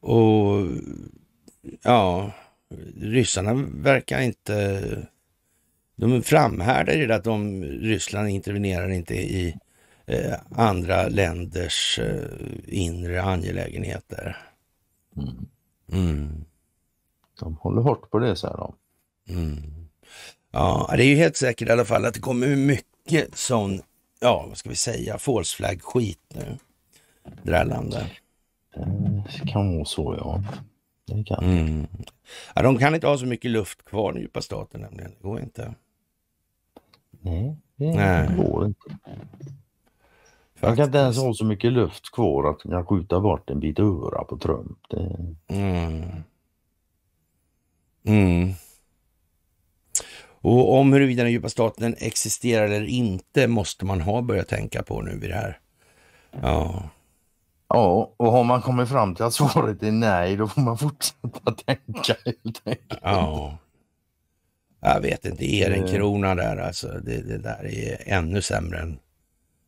Och ja, ryssarna verkar inte... De framhärdar i det att de, Ryssland intervenerar inte i eh, andra länders eh, inre angelägenheter. Mm. Mm. De håller hårt på det, säger de. Mm. Ja, det är ju helt säkert i alla fall att det kommer mycket mycket sån, ja vad ska vi säga, false flag skit nu. Drällande. Det kan vara så ja. Det kan mm. ja. De kan inte ha så mycket luft kvar, den djupa staten nämligen. Det går inte. Nej, det Nej. går inte. Man kan inte ens ha så mycket luft kvar att man kan skjuta bort en bit öra på Trump. Det... Mm. Mm. Och om huruvida den djupa staten existerar eller inte måste man ha börjat tänka på nu vid det här. Ja. Ja, och har man kommit fram till att svaret är nej, då får man fortsätta tänka helt enkelt. Ja. Jag vet inte, är det en eh. krona där alltså. Det, det, där är ännu sämre än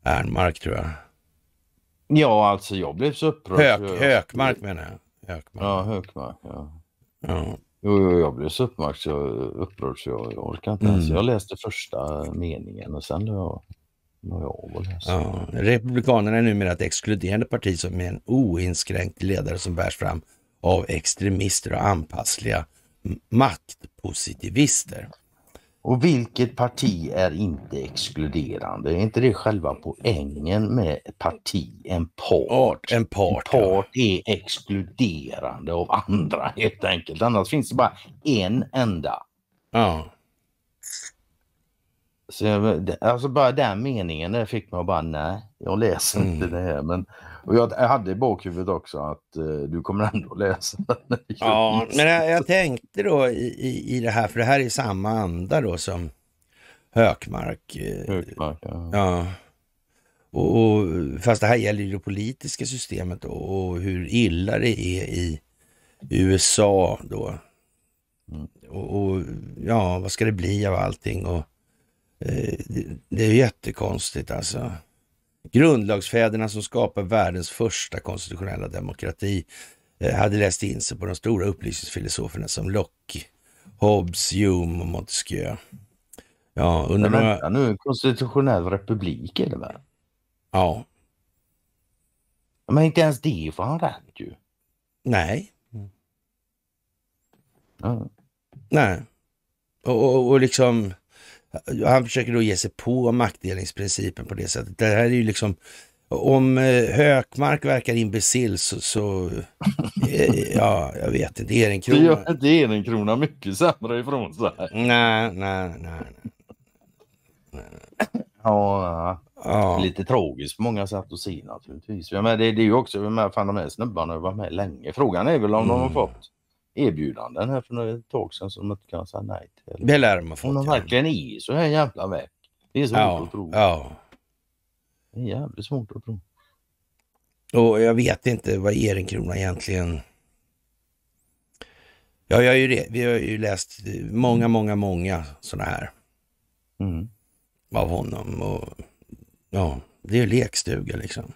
Ernmark tror jag. Ja, alltså jag blev så upprörd. Hök, Hökmark menar jag. Hökmark. Ja, Hökmark. Ja. ja. Jo, jag blev så uppmärkt, jag, upprörd så jag, jag orkar inte mm. ens. Jag läste första meningen och sen jag av och Ja, Republikanerna är numera ett exkluderande parti som är en oinskränkt ledare som bärs fram av extremister och anpassliga maktpositivister. Och vilket parti är inte exkluderande? Är inte det själva poängen med parti? En part. Art, en part, en part ja. är exkluderande av andra helt enkelt. Annars finns det bara en enda. Ja. Så alltså bara den meningen där fick mig att bara nej, jag läser inte mm. det här. Men och jag hade i bakhuvudet också att eh, du kommer ändå läsa den. Ja, men jag, jag, tänkte då i, i, i det här, för det här är samma anda då som Hökmark. Eh, Hökmark, ja. ja. Och, och, fast det här gäller ju det politiska systemet då, och hur illa det är i USA då. Mm. Och, och, ja, vad ska det bli av allting? Och, eh, det, det är jättekonstigt alltså. Grundlagsfäderna som skapade världens första konstitutionella demokrati eh, hade läst in sig på de stora upplysningsfilosoferna som Locke, Hobbes, Hume och Montesquieu. Ja, under Men, Vänta nu, konstitutionell republik är det väl? Ja. Men inte ens det får han rätt ju. Nej. Mm. Nej. Och, och, och liksom han försöker då ge sig på maktdelningsprincipen på det sättet. Det här är ju liksom, om eh, Hökmark verkar imbecill så, så eh, ja, jag vet inte, Ehrenkrona. Det gör inte Ehrenkrona mycket sämre ifrån sig. Nej, nej, nej. Ja, ja, lite tragiskt på många sätt att se naturligtvis. Men det, det är ju också, fan, de här snubbarna har varit med länge. Frågan är väl om mm. de har mm. fått erbjudanden här för ett tag sedan som de inte kan säga nej till. Det lär de få fått. Om de verkligen är så här jävla väck. Det är svårt ja, att tro. Ja. Det är jävligt svårt att tro. Och jag vet inte vad Ehrenkrona egentligen... Ja, jag har ju, vi har ju läst många, många, många sådana här. Mm. Av honom och... Ja, det är ju lekstuga liksom.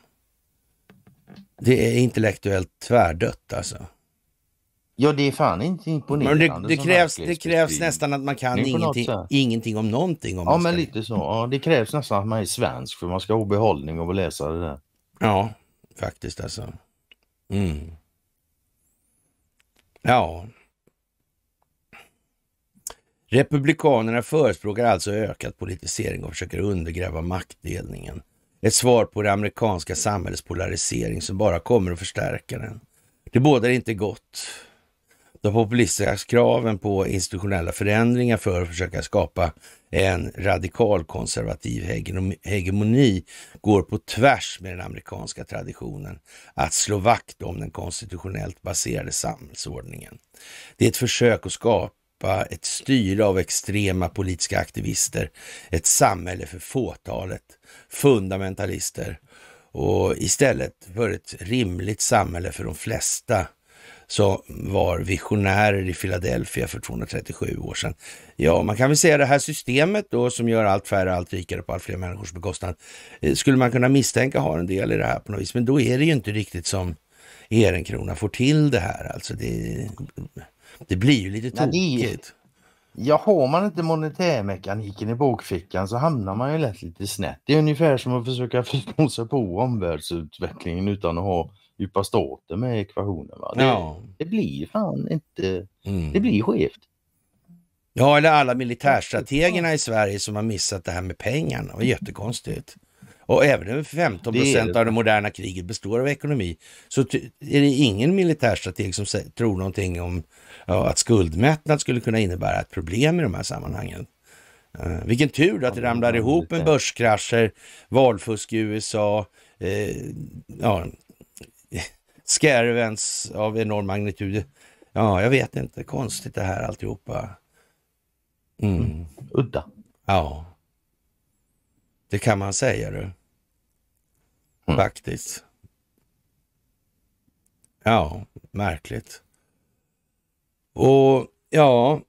Det är intellektuellt tvärdött alltså. Ja, det är fan inte imponerande. Men det, det krävs, det krävs nästan att man kan ingenting, ingenting, om någonting. Om ja, men lite så. Ja, det krävs nästan att man är svensk för man ska ha behållning av att läsa det där. Ja, faktiskt alltså. Mm. Ja. Republikanerna förespråkar alltså ökad politisering och försöker undergräva maktdelningen. Ett svar på det amerikanska samhällets polarisering som bara kommer att förstärka den. Det bådar inte gott de populistiska kraven på institutionella förändringar för att försöka skapa en radikal konservativ hegemoni går på tvärs med den amerikanska traditionen att slå vakt om den konstitutionellt baserade samhällsordningen. Det är ett försök att skapa ett styre av extrema politiska aktivister, ett samhälle för fåtalet, fundamentalister och istället för ett rimligt samhälle för de flesta som var visionärer i Philadelphia för 237 år sedan. Ja, man kan väl säga det här systemet då som gör allt färre, allt rikare på allt fler människors bekostnad, eh, skulle man kunna misstänka har en del i det här på något vis. Men då är det ju inte riktigt som Ehrenkrona får till det här alltså. Det, det blir ju lite tokigt. Ja, har man inte monetärmekaniken i bokfickan så hamnar man ju lätt lite snett. Det är ungefär som att försöka förstå sig på omvärldsutvecklingen utan att ha djupa staten med ekvationen. Va? Det, ja. det blir fan inte... Mm. Det blir skevt. Ja, eller alla militärstrategerna i Sverige som har missat det här med pengarna. Det var jättekonstigt. Och även om 15 procent av det moderna kriget består av ekonomi, så är det ingen militärstrateg som tror någonting om ja, att skuldmättnad skulle kunna innebära ett problem i de här sammanhangen. Uh, vilken tur då att det ramlar ihop med börskrascher, eh, valfusk i USA, eh, ja, Scare events av enorm magnitud. Ja, jag vet inte. Konstigt det här alltihopa. Mm. Mm. Udda. Ja. Det kan man säga du. Mm. Faktiskt. Ja, märkligt. Och ja,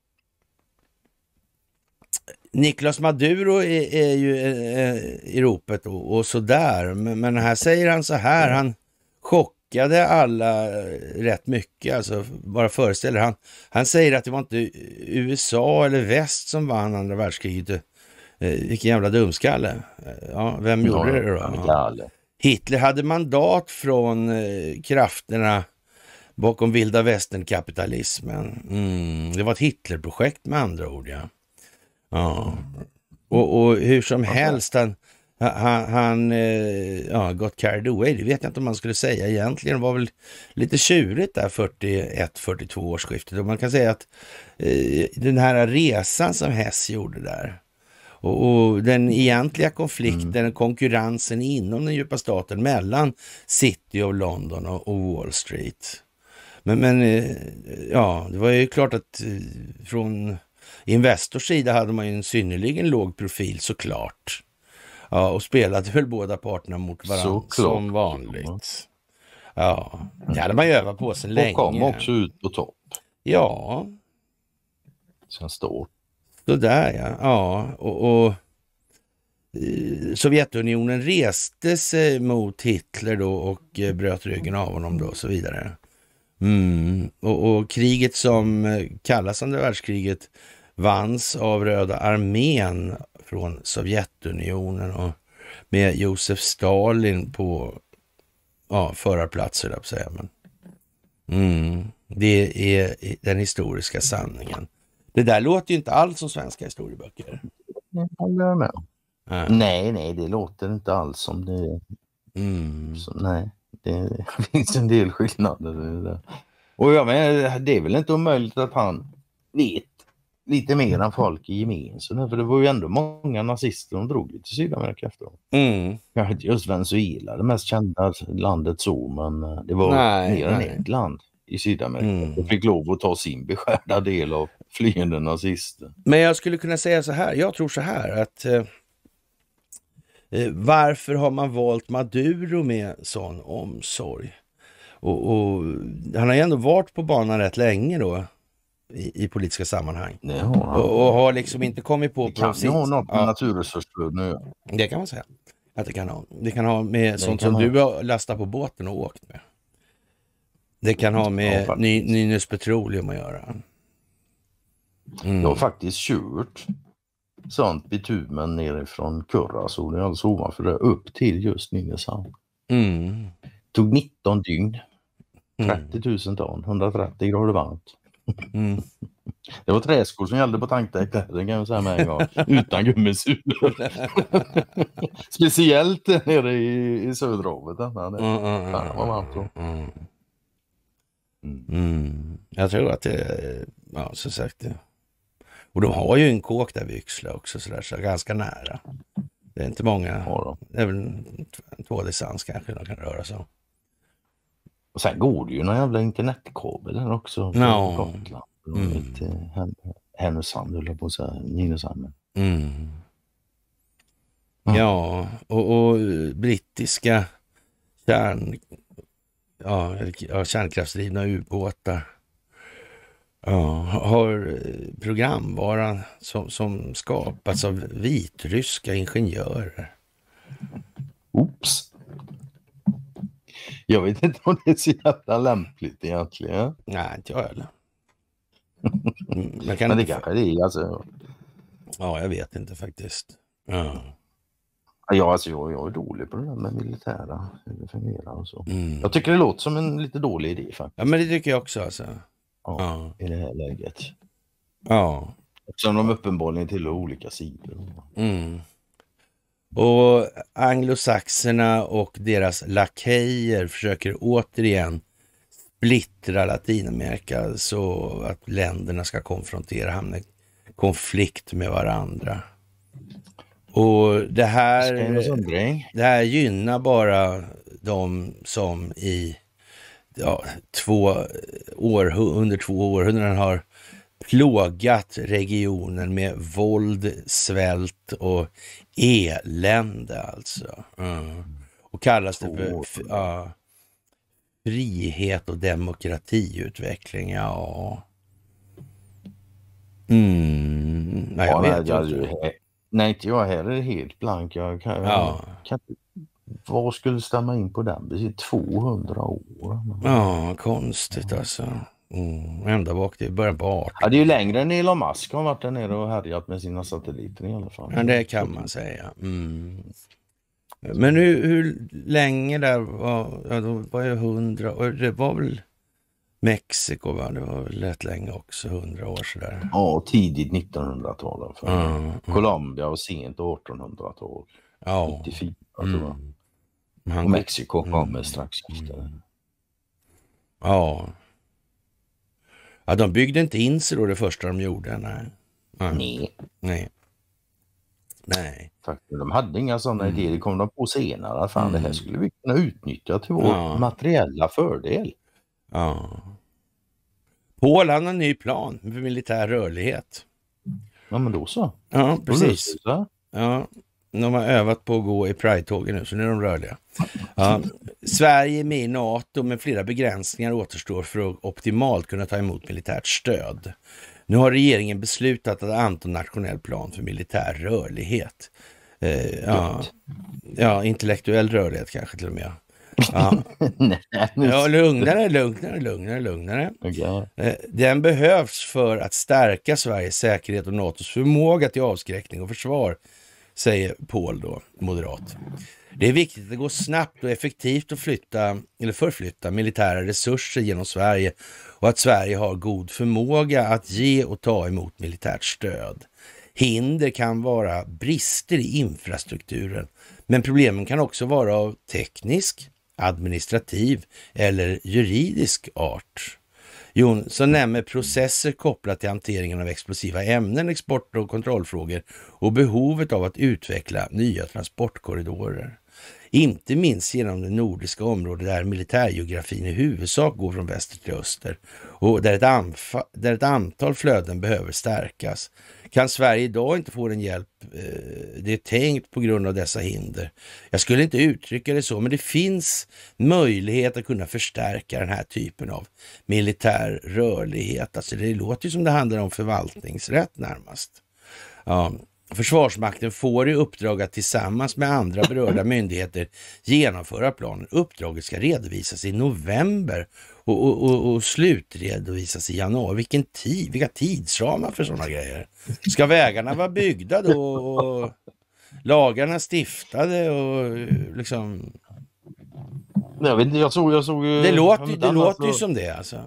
Niklas Maduro är, är ju eh, eh, i ropet och, och sådär. Men, men här säger han så här, mm. han chockar prickade alla eh, rätt mycket. Alltså, bara föreställer han. Han säger att det var inte USA eller väst som vann andra världskriget. Eh, vilken jävla dumskalle. Eh, ja, vem ja, gjorde det då? Ja. Hitler hade mandat från krafterna bakom vilda västern-kapitalismen. Mm. Det var ett Hitlerprojekt med andra ord. Ja. ja. Och, och, hur som alltså- helst, han, han, han eh, ja, got carried away, det vet jag inte om man skulle säga egentligen. Det var väl lite tjurigt där 41-42 årsskiftet. Och man kan säga att eh, den här resan som Hess gjorde där, och, och, den egentliga konflikten, mm. konkurrensen inom den djupa staten mellan City of London och, och Wall Street. Men, men, eh, ja, det var ju klart att från Investors sida hade man ju en synnerligen låg profil såklart. Ja, och spelade väl båda parterna mot varandra som vanligt. Ja, det hade man ju övat på sedan länge. Och kom också ut på topp. Ja. Känns stort. Sådär ja. ja och, och, eh, Sovjetunionen reste sig mot Hitler då och eh, bröt ryggen av honom då och så vidare. Mm. Och, och kriget som eh, kallas andra världskriget vanns av Röda armén från Sovjetunionen och med Josef Stalin på ja, förarplats, höll jag på att säga. Men, mm, det är den historiska sanningen. Det där låter ju inte alls som svenska historieböcker. Jag Nej, nej, det låter inte alls som det. Mm. Så, nej, det finns en del skillnader. Och jag menar, det är väl inte omöjligt att han vet lite mer än folk i gemenskapen. För det var ju ändå många nazister som drog till Sydamerika efteråt. Mm. Kanske inte just Venezuela, det mest kända landet så, men eh, det var nej, mer nej. än ett land i Sydamerika. Mm. De fick lov att ta sin beskärda del av flyende nazister. Men jag skulle kunna säga så här, jag tror så här att eh, eh varför har man valt Maduro med sån omsorg? Och, och han har ju ändå varit på banan rätt länge då i, i politiska sammanhang. Och, och, har liksom inte kommit på... Det kan ha något med ja. naturresurser nu. Det kan man säga att det kan ha. Det kan ha med det sånt som ha. du har lastat på båten och åkt med. Det kan ha med ja, Nynäs Petroleum att göra. Mm. Det har faktiskt kört sånt bitumen nerifrån Kurrasol, alltså ovanför det, upp till just Nynäshamn. Mm. Tog 19 dygn, 30 mm. 000 ton, 130 grader varmt. Mm. Det var träskor som gällde på tankdäck, det kan jag säga med en gång. Utan gummisulor. Speciellt nere i, i söderhavet. Mm, mm, Fan vad varmt då. Mm. Jag tror att det, ja som sagt. Det. Och de har ju en kåk där vid Yxla också så där så ganska nära. Det är inte många, ja det är väl två distans kanske de kan röra sig om. Och sen går det ju någon jävla internetkabel här också. Från no. Gotland. Mm. Härnösand höll jag på att säga. Nynäshamn. Mm. Ja, ja och, och, brittiska kärn, ja, ja, kärnkraftsdrivna ubåtar ja, har programvara som, som skapats av vitryska ingenjörer. Oops. Jag vet inte om det är så jävla lämpligt egentligen. Nej, inte jag heller. Mm, men, kan... Men det kanske det är alltså. Ja, jag vet inte faktiskt. Mm. Ja, alltså jag, jag är dålig på det där med militära, hur det fungerar och så. Mm. Jag tycker det låter som en lite dålig idé faktiskt. Ja, men det tycker jag också alltså. Ja, ja. i det här läget. Ja. Eftersom de uppenbarligen tillhör olika sidor. Mm. Och anglosaxerna och deras lakejer försöker återigen splittra Latinamerika så att länderna ska konfrontera, hamna i konflikt med varandra. Och det här, det här gynnar bara de som i ja, två år, under två århundraden har plågat regionen med våld, svält och elände alltså. Mm. Och kallas det för, för ja, frihet och demokratiutveckling. Ja. Mm. Nej, jag vet ja, inte. Jag, nej, inte jag heller. Helt blank. Jag kan, ja. kan, vad skulle stämma in på den? Det är 200 år. Ja, konstigt alltså. Mm, ända bak till början på 18. Ja, det är ju längre än Elon Musk har varit där nere och härjat med sina satelliter i alla fall. Ja, det kan man säga. Mm. Men hur, hur, länge där var, ja, då var jag hundra och det var väl Mexiko, va? det var väl rätt länge också, hundra år sådär. Ja, tidigt 1900-tal. Mm, Colombia och sent 1800-tal. Ja. 94 mm. tror jag. Mm. Och Mexiko kommer mm. strax efter. Ja, Ja, de byggde inte in sig då det första de gjorde. Nej. Mm. Nej. Nej. Nej. De hade inga sådana mm. idéer, det kom de på senare. Fan, mm. Det här mm. skulle vi kunna utnyttja till vår ja. materiella fördel. Ja. Paul han har en ny plan för militär rörlighet. Ja men då så. Ja precis. Ja, de har övat på att gå i pride nu, så nu är de rörliga. Ja. Sverige är med i NATO, men flera begränsningar återstår för att optimalt kunna ta emot militärt stöd. Nu har regeringen beslutat att anta nationell plan för militär rörlighet. Eh, ja, ja, intellektuell rörlighet kanske till och med. Ja, ja lugnare, lugnare, lugnare, lugnare. Eh, den behövs för att stärka Sveriges säkerhet och NATOs förmåga till avskräckning och försvar säger Paul då, moderat. Det är viktigt att det går snabbt och effektivt att flytta, eller förflytta militära resurser genom Sverige och att Sverige har god förmåga att ge och ta emot militärt stöd. Hinder kan vara brister i infrastrukturen, men problemen kan också vara av teknisk, administrativ eller juridisk art. Jonsson nämner processer kopplat till hanteringen av explosiva ämnen, export och kontrollfrågor och behovet av att utveckla nya transportkorridorer. Inte minst genom det nordiska området där militärgeografin i huvudsak går från väster till öster och där ett, där ett antal flöden behöver stärkas kan Sverige idag inte få den hjälp eh, det är tänkt på grund av dessa hinder. Jag skulle inte uttrycka det så, men det finns möjlighet att kunna förstärka den här typen av militär rörlighet. Alltså det låter ju som det handlar om förvaltningsrätt närmast. Ja. Försvarsmakten får i uppdrag att tillsammans med andra berörda myndigheter genomföra planen. Uppdraget ska redovisas i november och, och, och, slutredovisas i januari. Vilken tid, vilka tidsramar för sådana grejer. Ska vägarna vara byggda då? Och lagarna stiftade och liksom... Jag, vet, jag, såg, jag såg Det låter, det annars, låter ju alltså- som det alltså.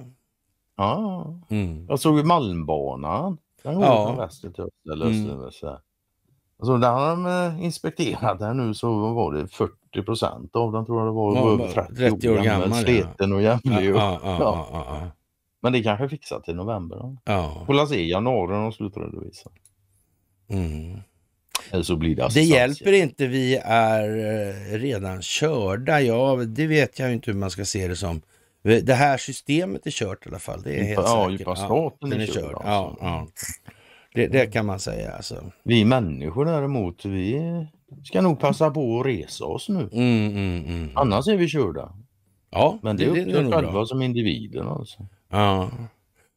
Ja, mm. jag såg ju Malmbanan. Den går ja. från väster till öster eller Mm. Alltså, där har de eh, inspekterat här nu så var det 40 procent av den tror jag det var. Ja, över 30, 30 år, år gammal. gammal sliten ja. och jämlig. Och, ja, ja, Men det kanske fixar till november. Då. Ja. Får se i januari när de slutredovisar. Mm. Eller så blir det Det hjälper inte. Vi är eh, redan körda. Ja, det vet jag inte hur man ska se det som. Det här systemet är kört i alla fall. Det är helt ja, säkert. Ja, är, är körd. Alltså. Ja, ja. Det, det, kan man säga. Alltså. Vi människor däremot, vi ska nog passa på att resa oss nu. Mm, mm, mm. Annars är vi körda. Ja, Men det, det är själva som individen alltså. Ja.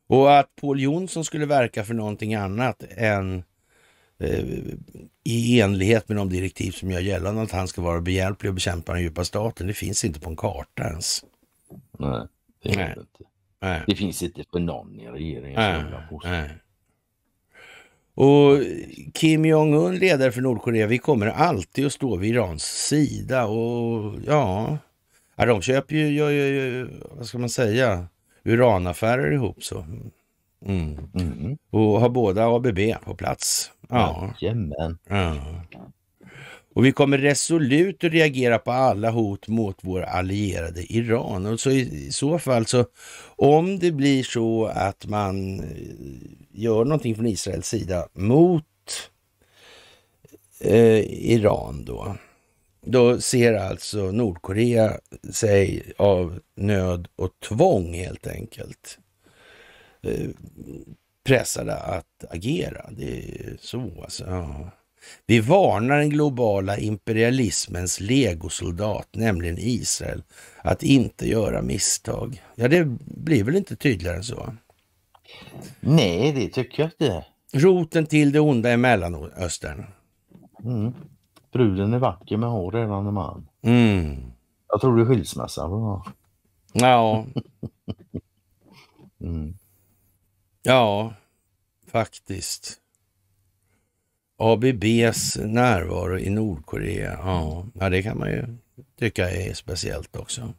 Och att Paul Jonsson skulle verka för någonting annat än eh, i enlighet med de direktiv som gör gällande att han ska vara behjälplig och bekämpa den djupa staten. Det finns inte på en karta ens. Nej, det, Nej. Inte. Nej. det finns inte för någon i regeringen. Nej. Och Kim Jong-Un, ledare för Nordkorea, vi kommer alltid att stå vid Irans sida och ja, ja de köper ju, gör ju, vad ska man säga, uranaffärer ihop så. Mm. Mm. mm, mm. Och har båda ABB på plats. Ja. Jajamän. Ja. Och vi kommer resolut att reagera på alla hot mot vår allierade Iran. Och så i så fall så, om det blir så att man eh, gör någonting från Israels sida mot eh, Iran då, då ser alltså Nordkorea sig av nöd och tvång helt enkelt eh, pressade att agera. Det är så alltså. Ja. Vi varnar den globala imperialismens legosoldat, nämligen Israel, att inte göra misstag. Ja, det blir väl inte tydligare än så? Nej, det tycker jag inte. Roten till det onda i Mellanöstern. Mm. Bruden är vacker med hår redan man. Mm. Jag tror det är skilsmässa. Ja. mm. Ja, faktiskt. ABBs närvaro i Nordkorea, ja, det kan man ju tycka är speciellt också.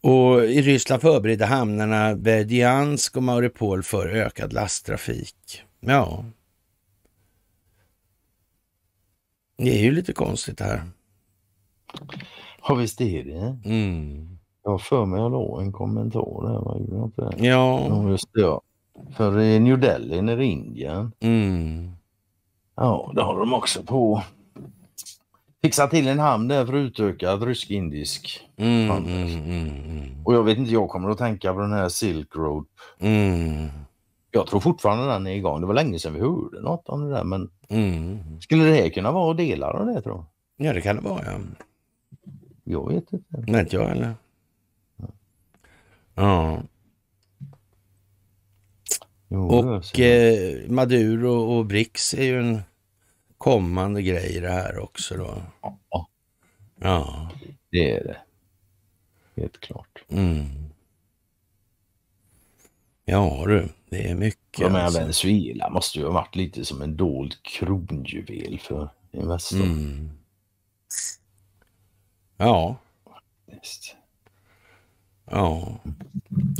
Och i Ryssland förberedde hamnarna Berdjansk och Mariupol för ökad lasttrafik. Ja. Det är ju lite konstigt det här. Ja visst är det. Mm. Jag har för mig jag en kommentar där, var gjorde inte det? Ja. Just det, ja. För eh, New Delhi är Indien. Mm. Ja, det håller de också på fixa till en hamn där för utökad rysk-indisk mm, handel. Mm, mm, mm, och jag vet inte, jag kommer att tänka på den här Silk Road. Mm. Jag tror fortfarande den är igång. Det var länge sedan vi hörde något om det där men mm. skulle det här kunna vara delar av det tror jag? Ja det kan det vara ja. Jag vet inte. Nej inte jag heller. Ja. Jo, och eh, Maduro och Brix är ju en kommande grejer det här också då. Ja. Ja. Det är det. Helt klart. Mm. Ja du, det är mycket. Ja, men alltså. Venezuela måste ju ha varit lite som en dold kronjuvel för Investor. Mm. Ja. Just. Ja.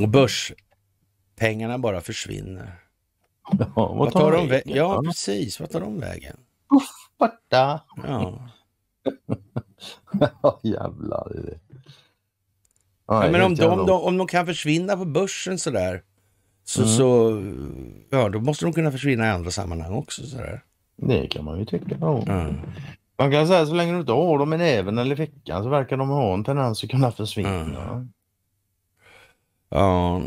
Och börspengarna bara försvinner. Ja, vad tar, vad tar de vägen? Ja, precis. Vad tar de vägen? Puff, borta. Ja. ja, jävlar. Ja, ja, men om de, de, om de kan försvinna på börsen sådär, så, mm. så ja, då måste de kunna försvinna i andra sammanhang också. Sådär. Det kan man ju tycka. Ja. Mm. Man kan säga så länge du inte har dem i näven eller fickan så verkar de ha en tendens att kunna försvinna. Mm. Ja,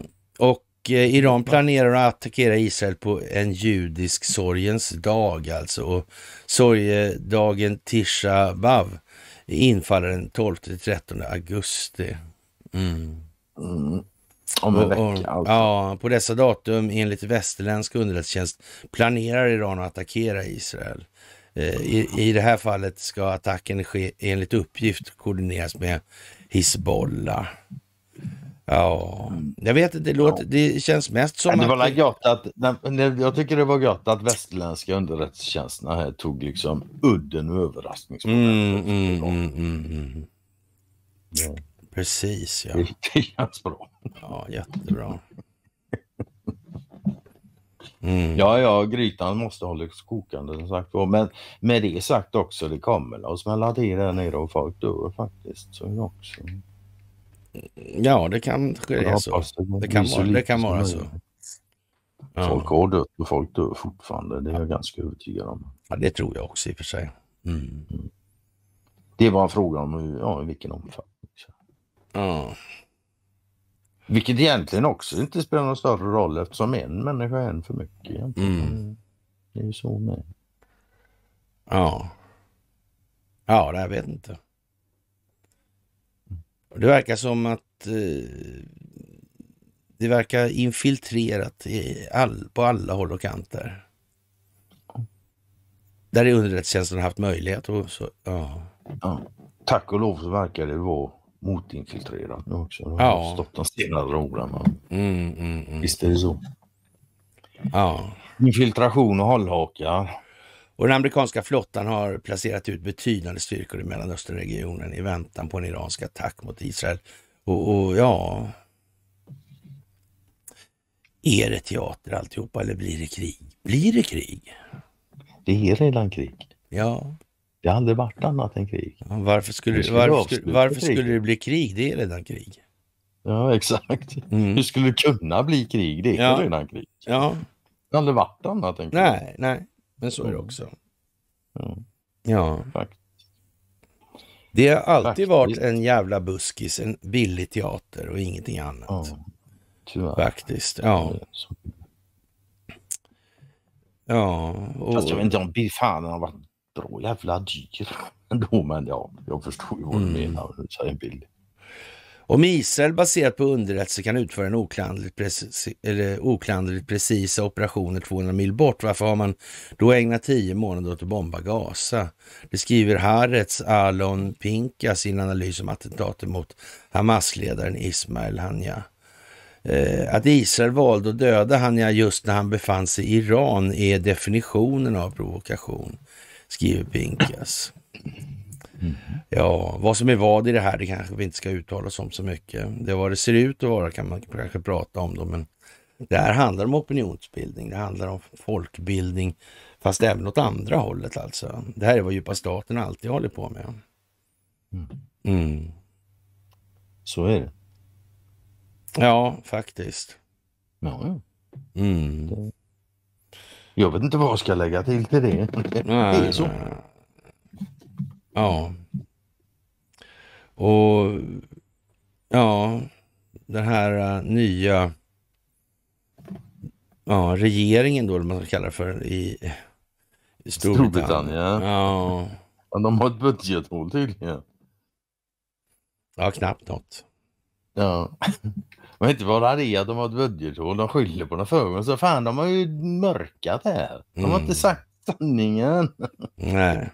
Eh, Iran planerar att attackera Israel på en judisk sorgens dag alltså. Och sorgedagen Tisha Bav infaller den 12-13 augusti. Mm. Mm. Om en vecka alltså. Ja, på dessa datum enligt västerländsk underrättelsetjänst planerar Iran att attackera Israel. Eh, I, I det här fallet ska attacken ske enligt uppgift koordineras med Hizbollah. Ja, jag vet inte. Det, ja. det känns mest som det var att... Gott att nej, jag tycker det var gott att västerländska underrättelsetjänsterna här tog liksom udden och överraskningsmomenten. Mm, mm mm, mm, mm, ja. Precis, ja. Det känns bra. Ja, jättebra. Mm. Ja, ja, grytan måste hållas kokande som sagt Men med det sagt också, det kommer att smälla till där nere och folk dör faktiskt. Så också. Ja, det kanske är så. Det kan vara, det kan vara så. Folk har dött och folk dör fortfarande, det är jag ganska övertygad om. Ja, det tror jag också i och för sig. Mm. Mm. Det var en fråga om hur, ja, i vilken omfattning. Ja. Vilket egentligen också inte spelar någon större roll eftersom en människa är en för mycket. Mm. Det är ju så med. Ja. Ja, det jag vet inte. Det verkar som att eh, det verkar infiltrerat i all, på alla håll och kanter. Där är underrättelsetjänsten haft möjlighet. Och så, ja. ja. Tack och lov så verkar det vara motinfiltrerat nu också. De har ja. stått de senare åren. Mm, mm, mm. Visst är det så. Ja. Infiltration och hållhakar. Och den amerikanska flottan har placerat ut betydande styrkor i Mellanösternregionen i väntan på en iransk attack mot Israel. Och, och ja... Är det teater alltihopa eller blir det krig? Blir det krig? Det är redan krig. Ja. Det har aldrig varit annat än krig. varför skulle, skulle varför, skulle, varför skulle det bli krig? Det är redan krig. Ja, exakt. Mm. Hur skulle det kunna bli krig? Det är ja. redan krig. Ja. Det har aldrig varit annat än krig. Nej, nej. Men så är det också. Ja. ja. Det har alltid Faktiskt. varit en jävla buskis, en billig teater och ingenting annat. Ja. Tyvärr. Faktiskt, ja. Ja. Och... Fast jag vet inte om fan har varit bra jävla dyr men ja, jag förstår ju vad du mm. menar när du säger billig. Om Israel baserat på underrättelse kan utföra en oklandligt, precis, oklandligt precisa operationer 200 mil bort, varför har man då ägnat tio månader åt att bomba Gaza? Det skriver Haaretz Alon Pinkas i en analys om attentatet mot Hamas-ledaren Ismail Hania. Eh, att Israel valde att döda Hania just när han befann sig i Iran är definitionen av provokation, skriver Pinkas. Ja, vad som är vad i det här, det kanske vi inte ska uttala oss om så mycket. Det är vad det ser ut att vara kan man kanske prata om då, men det här handlar om opinionsbildning, det handlar om folkbildning, fast även åt andra hållet alltså. Det här är vad djupa staten alltid håller på med. Mm. mm. Så är det. Ja, faktiskt. Ja. Mm. Jag vet inte vad jag ska lägga till till det. det är så. Ja. Och ja, den här äh, nya ja, regeringen då, eller man ska kalla det för, i Storbritannien. Storbritannien. Ja. ja. De har ett budgethål tydligen. Ja, knappt något. Ja. Men inte bara det att de har ett budgethål, de skyller på den föregående. Så fan, de har ju mörkat här. De har mm. inte sagt sanningen. Nej.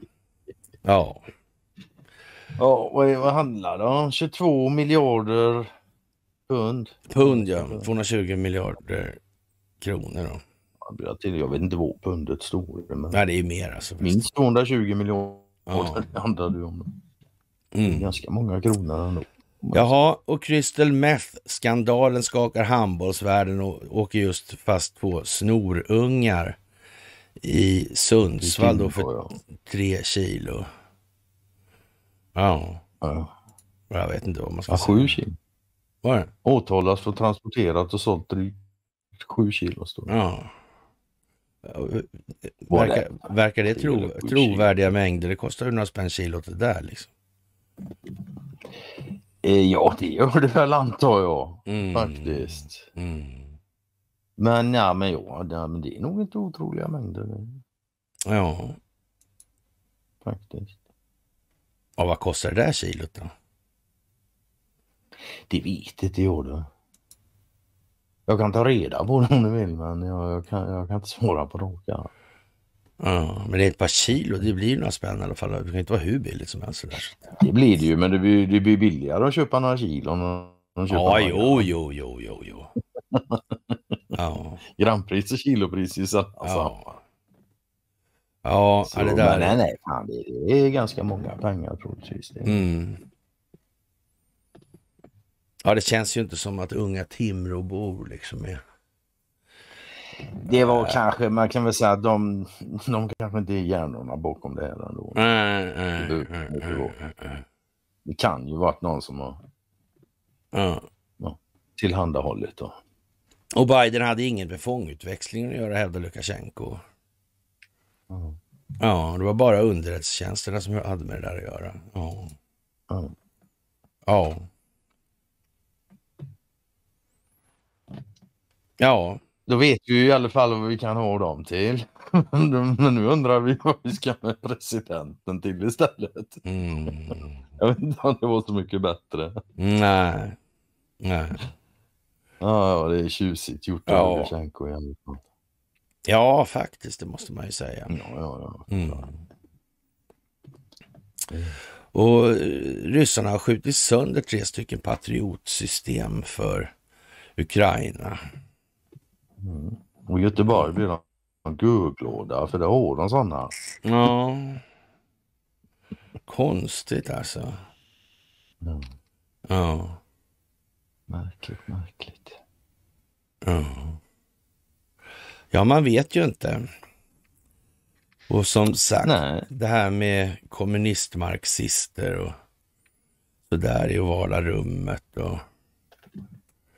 Ja. Ja, vad, är, vad handlar det om? 22 miljarder pund? Pund ja, 220 miljarder kronor. Då. Jag, till, jag vet inte vad pundet står. Men... Nej, det är mer alltså. Först. Minst 220 miljarder ja. handlar det om. Mm. Ganska många kronor ändå. Jaha, och Crystal Meth-skandalen skakar handbollsvärlden och åker just fast på snorungar i Sundsvall då för tre kilo. Ja. ja. Jag vet inte vad man ska ja, säga. Sju kilo. Var Åtalas för transporterat och sånt drygt sju kilo. Står det. Ja. Verkar, verkar det tro, trovärdiga mängder? Det kostar ju några spänn kilot det där liksom. Eh, ja, det gör det väl antar jag mm. faktiskt. Mm. Men, ja, men, ja, det är nog inte otroliga mängder. Ja. Faktiskt. Ja, vad kostar det där kilot då? Det vet inte jag då. Jag kan ta reda på det om du vill men jag, jag, kan, jag kan, inte svara på det. ja. ja, men det är ett par kilo, det blir några spänn i alla fall. Det kan inte vara hur billigt som helst. Där. Det blir det ju, men det blir, det blir billigare att köpa några kilon. Ja, jo, jo, jo, jo, jo. Ja. Grandpris och kilopris i samma. Alltså. Ja, ja det där. Men nej, fan, det är ganska många pengar troligtvis. Mm. Ja, det känns ju inte som att unga Timråbor liksom är... Det var äh. kanske, man kan väl säga att de, de kanske inte är hjärnorna bakom det här ändå. Äh, äh, det, kan ju varit någon som har ja. tillhandahållit. Då. Och Biden hade ingen med fångutväxlingen att göra, hävdar Lukasjenko. Mm. Ja, det var bara underrättelsetjänsterna som hade med det där att göra. Ja. Mm. Ja. Ja. Då vet vi i alla fall vad vi kan ha dem till. Men nu undrar vi vad vi ska med presidenten till istället. Mm. Jag vet inte om det var så mycket bättre. Nej. Nej. Ja, det är tjusigt gjort av ja. Lukasjenko. Ja, faktiskt, det måste man ju säga. Ja, ja, ja. Mm. Och eh, ryssarna har skjutit sönder tre stycken patriotsystem för Ukraina. Mm. Och Göteborg blir en gurklåda, för det har de sådana. Ja. Konstigt alltså. Mm. Ja. Märkligt, märkligt. Ja. Ja, man vet ju inte. Och som sagt, Nej. det här med kommunistmarxister och så där i ovala rummet och...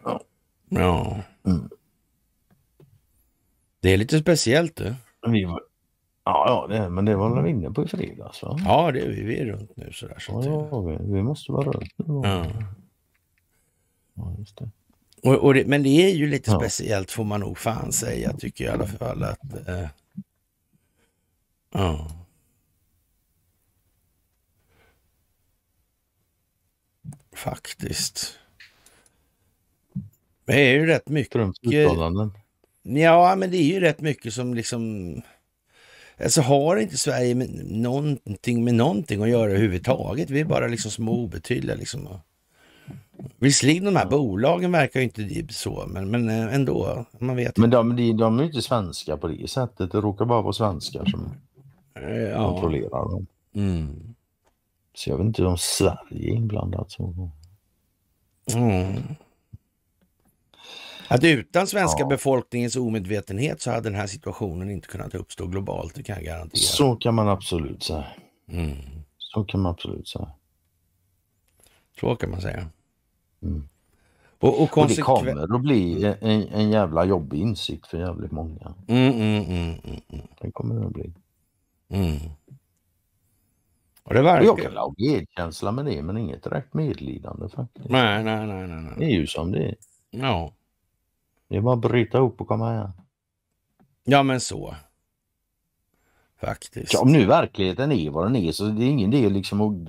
Ja. ja. Mm. Det är lite speciellt du. Vi var... Ja, ja det, men det var vi inne på i fredags va? Ja, det är vi. Vi är runt nu sådär. Så ja, vi. vi måste vara runt nu. Ja. Ja, just det. Och, och det, men det är ju lite ja. speciellt får man nog fan säga, tycker jag i alla fall. Att, eh, ja. Faktiskt. Det är ju rätt mycket. Uttalanden. Ja, men det är ju rätt mycket som liksom... Alltså har inte Sverige med någonting med någonting att göra överhuvudtaget? Vi är bara liksom små obetydliga liksom. Och, Visserligen de här bolagen verkar ju inte så, men, men eh, ändå. Man vet men de, de, de är ju inte svenska på det sättet. Det råkar bara vara svenskar som eh, ja. kontrollerar dem. Mm. Så jag vet inte om Sverige är inblandat. Så. Mm. Att utan svenska ja. befolkningens omedvetenhet så hade den här situationen inte kunnat uppstå globalt, det kan jag garantera. Så kan man absolut säga. Mm. Så kan man absolut säga. Så kan man säga. Och, och, och, det kommer att bli en, en jävla jobbig insikt för jävligt många. Mm, mm, mm, mm. mm. Det kommer det att bli. Mm. Och det verkar... Jag kan ha medkänsla med det men inget direkt medlidande faktiskt. Nej, nej, nej. nej, nej. Det är ju som det är. Ja. Det är bara att bryta ihop och komma igen. Ja men så. Faktiskt. Ja, om nu verkligheten är vad den är så det är ingen del liksom att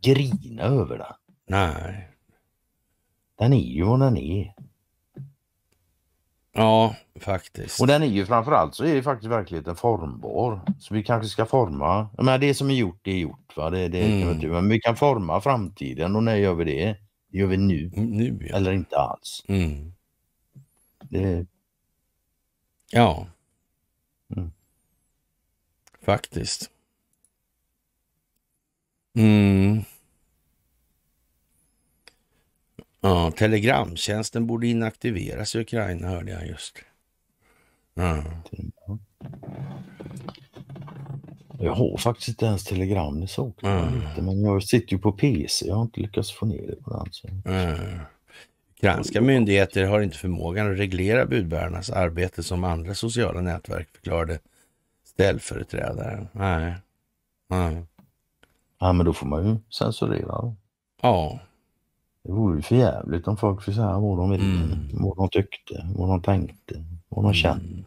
grina över det. Nej. Den är ju vad den är. Ja, faktiskt. Och den är ju framförallt så är ju faktiskt verkligheten formbar. Så vi kanske ska forma, men det som är gjort det är gjort. Va? Det, det mm. kan inte, men vi kan forma framtiden och när gör vi det? Det gör vi nu. Mm, nu ja. Eller inte alls. Mm. Det... Ja. Mm. Faktiskt. Mm. Ja, telegramtjänsten borde inaktiveras i Ukraina hörde jag just. Ja. Jag har faktiskt inte ens telegram, i saknar mm. lite. Men jag sitter ju på PC, jag har inte lyckats få ner det på den. Så. Mm. Franska myndigheter har inte förmågan att reglera budbärarnas arbete som andra sociala nätverk, förklarade ställföreträdaren. Nej. Nej. Ja, men då får man ju censurera. Ja, det vore ju jävligt om folk fick säga vad de ville, mm. vad de tyckte, vad de tänkte, vad de mm. kände. Mm.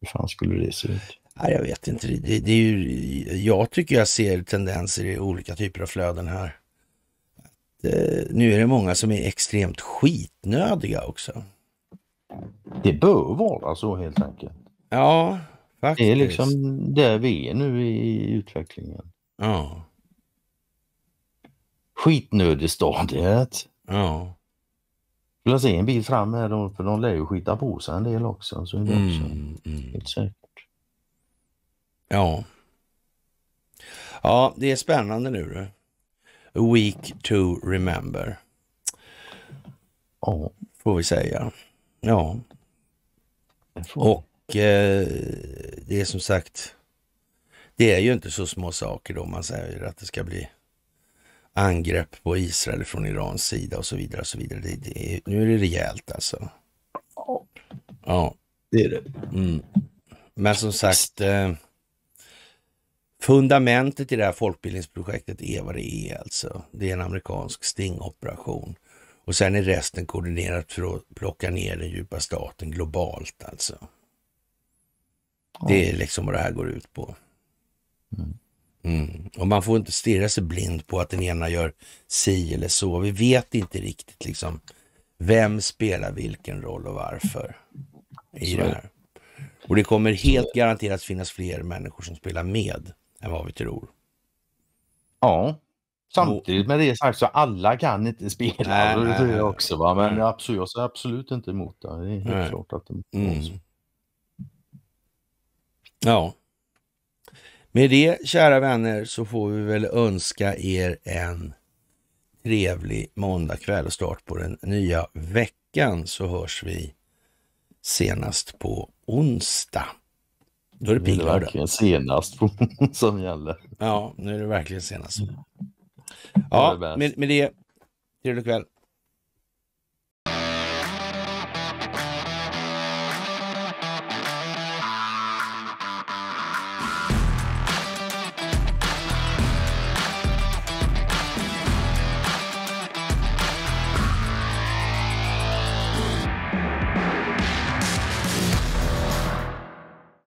Hur fan skulle det se ut? Nej, jag vet inte. Det, det, är ju, jag tycker jag ser tendenser i olika typer av flöden här. Det, eh, nu är det många som är extremt skitnödiga också. Det bör vara så helt enkelt. Ja, faktiskt. Det är liksom där vi är nu i utvecklingen. Ja skitnödestadiet. Ja. Jag se en bil fram här, då, för de lär ju skita på sig en del också. Så är det mm, också. Mm. Helt Ja. Ja, det är spännande nu du. A week to remember. Ja. Får vi säga. Ja. Och eh, det är som sagt, det är ju inte så små saker då man säger att det ska bli angrepp på Israel från Irans sida och så vidare. Och så vidare. Det, det, nu är det rejält alltså. Ja, det är det. Mm. Men som sagt, eh, fundamentet i det här folkbildningsprojektet är vad det är alltså. Det är en amerikansk stingoperation. Och sen är resten koordinerat för att plocka ner den djupa staten globalt alltså. Det är liksom vad det här går ut på. Mm. Mm. Och man får inte stirra sig blind på att den ena gör si eller så. Vi vet inte riktigt liksom vem spelar vilken roll och varför i det här. Och det kommer helt garanterat finnas fler människor som spelar med än vad vi tror. Ja, samtidigt med det sagt så alla kan inte spela. Nej, det jag också. Va? Men nej. absolut, jag säger absolut inte emot det. Det är helt nej. klart att det måste. Mm. mm. Ja, med det, kära vänner, så får vi väl önska er en trevlig måndagkväll och start på den nya veckan så hörs vi senast på onsdag. Då är det pigg. Nu är verkligen senast på, som gäller. Ja, nu är det verkligen senast. Mm. Ja, med, med det, trevlig kväll.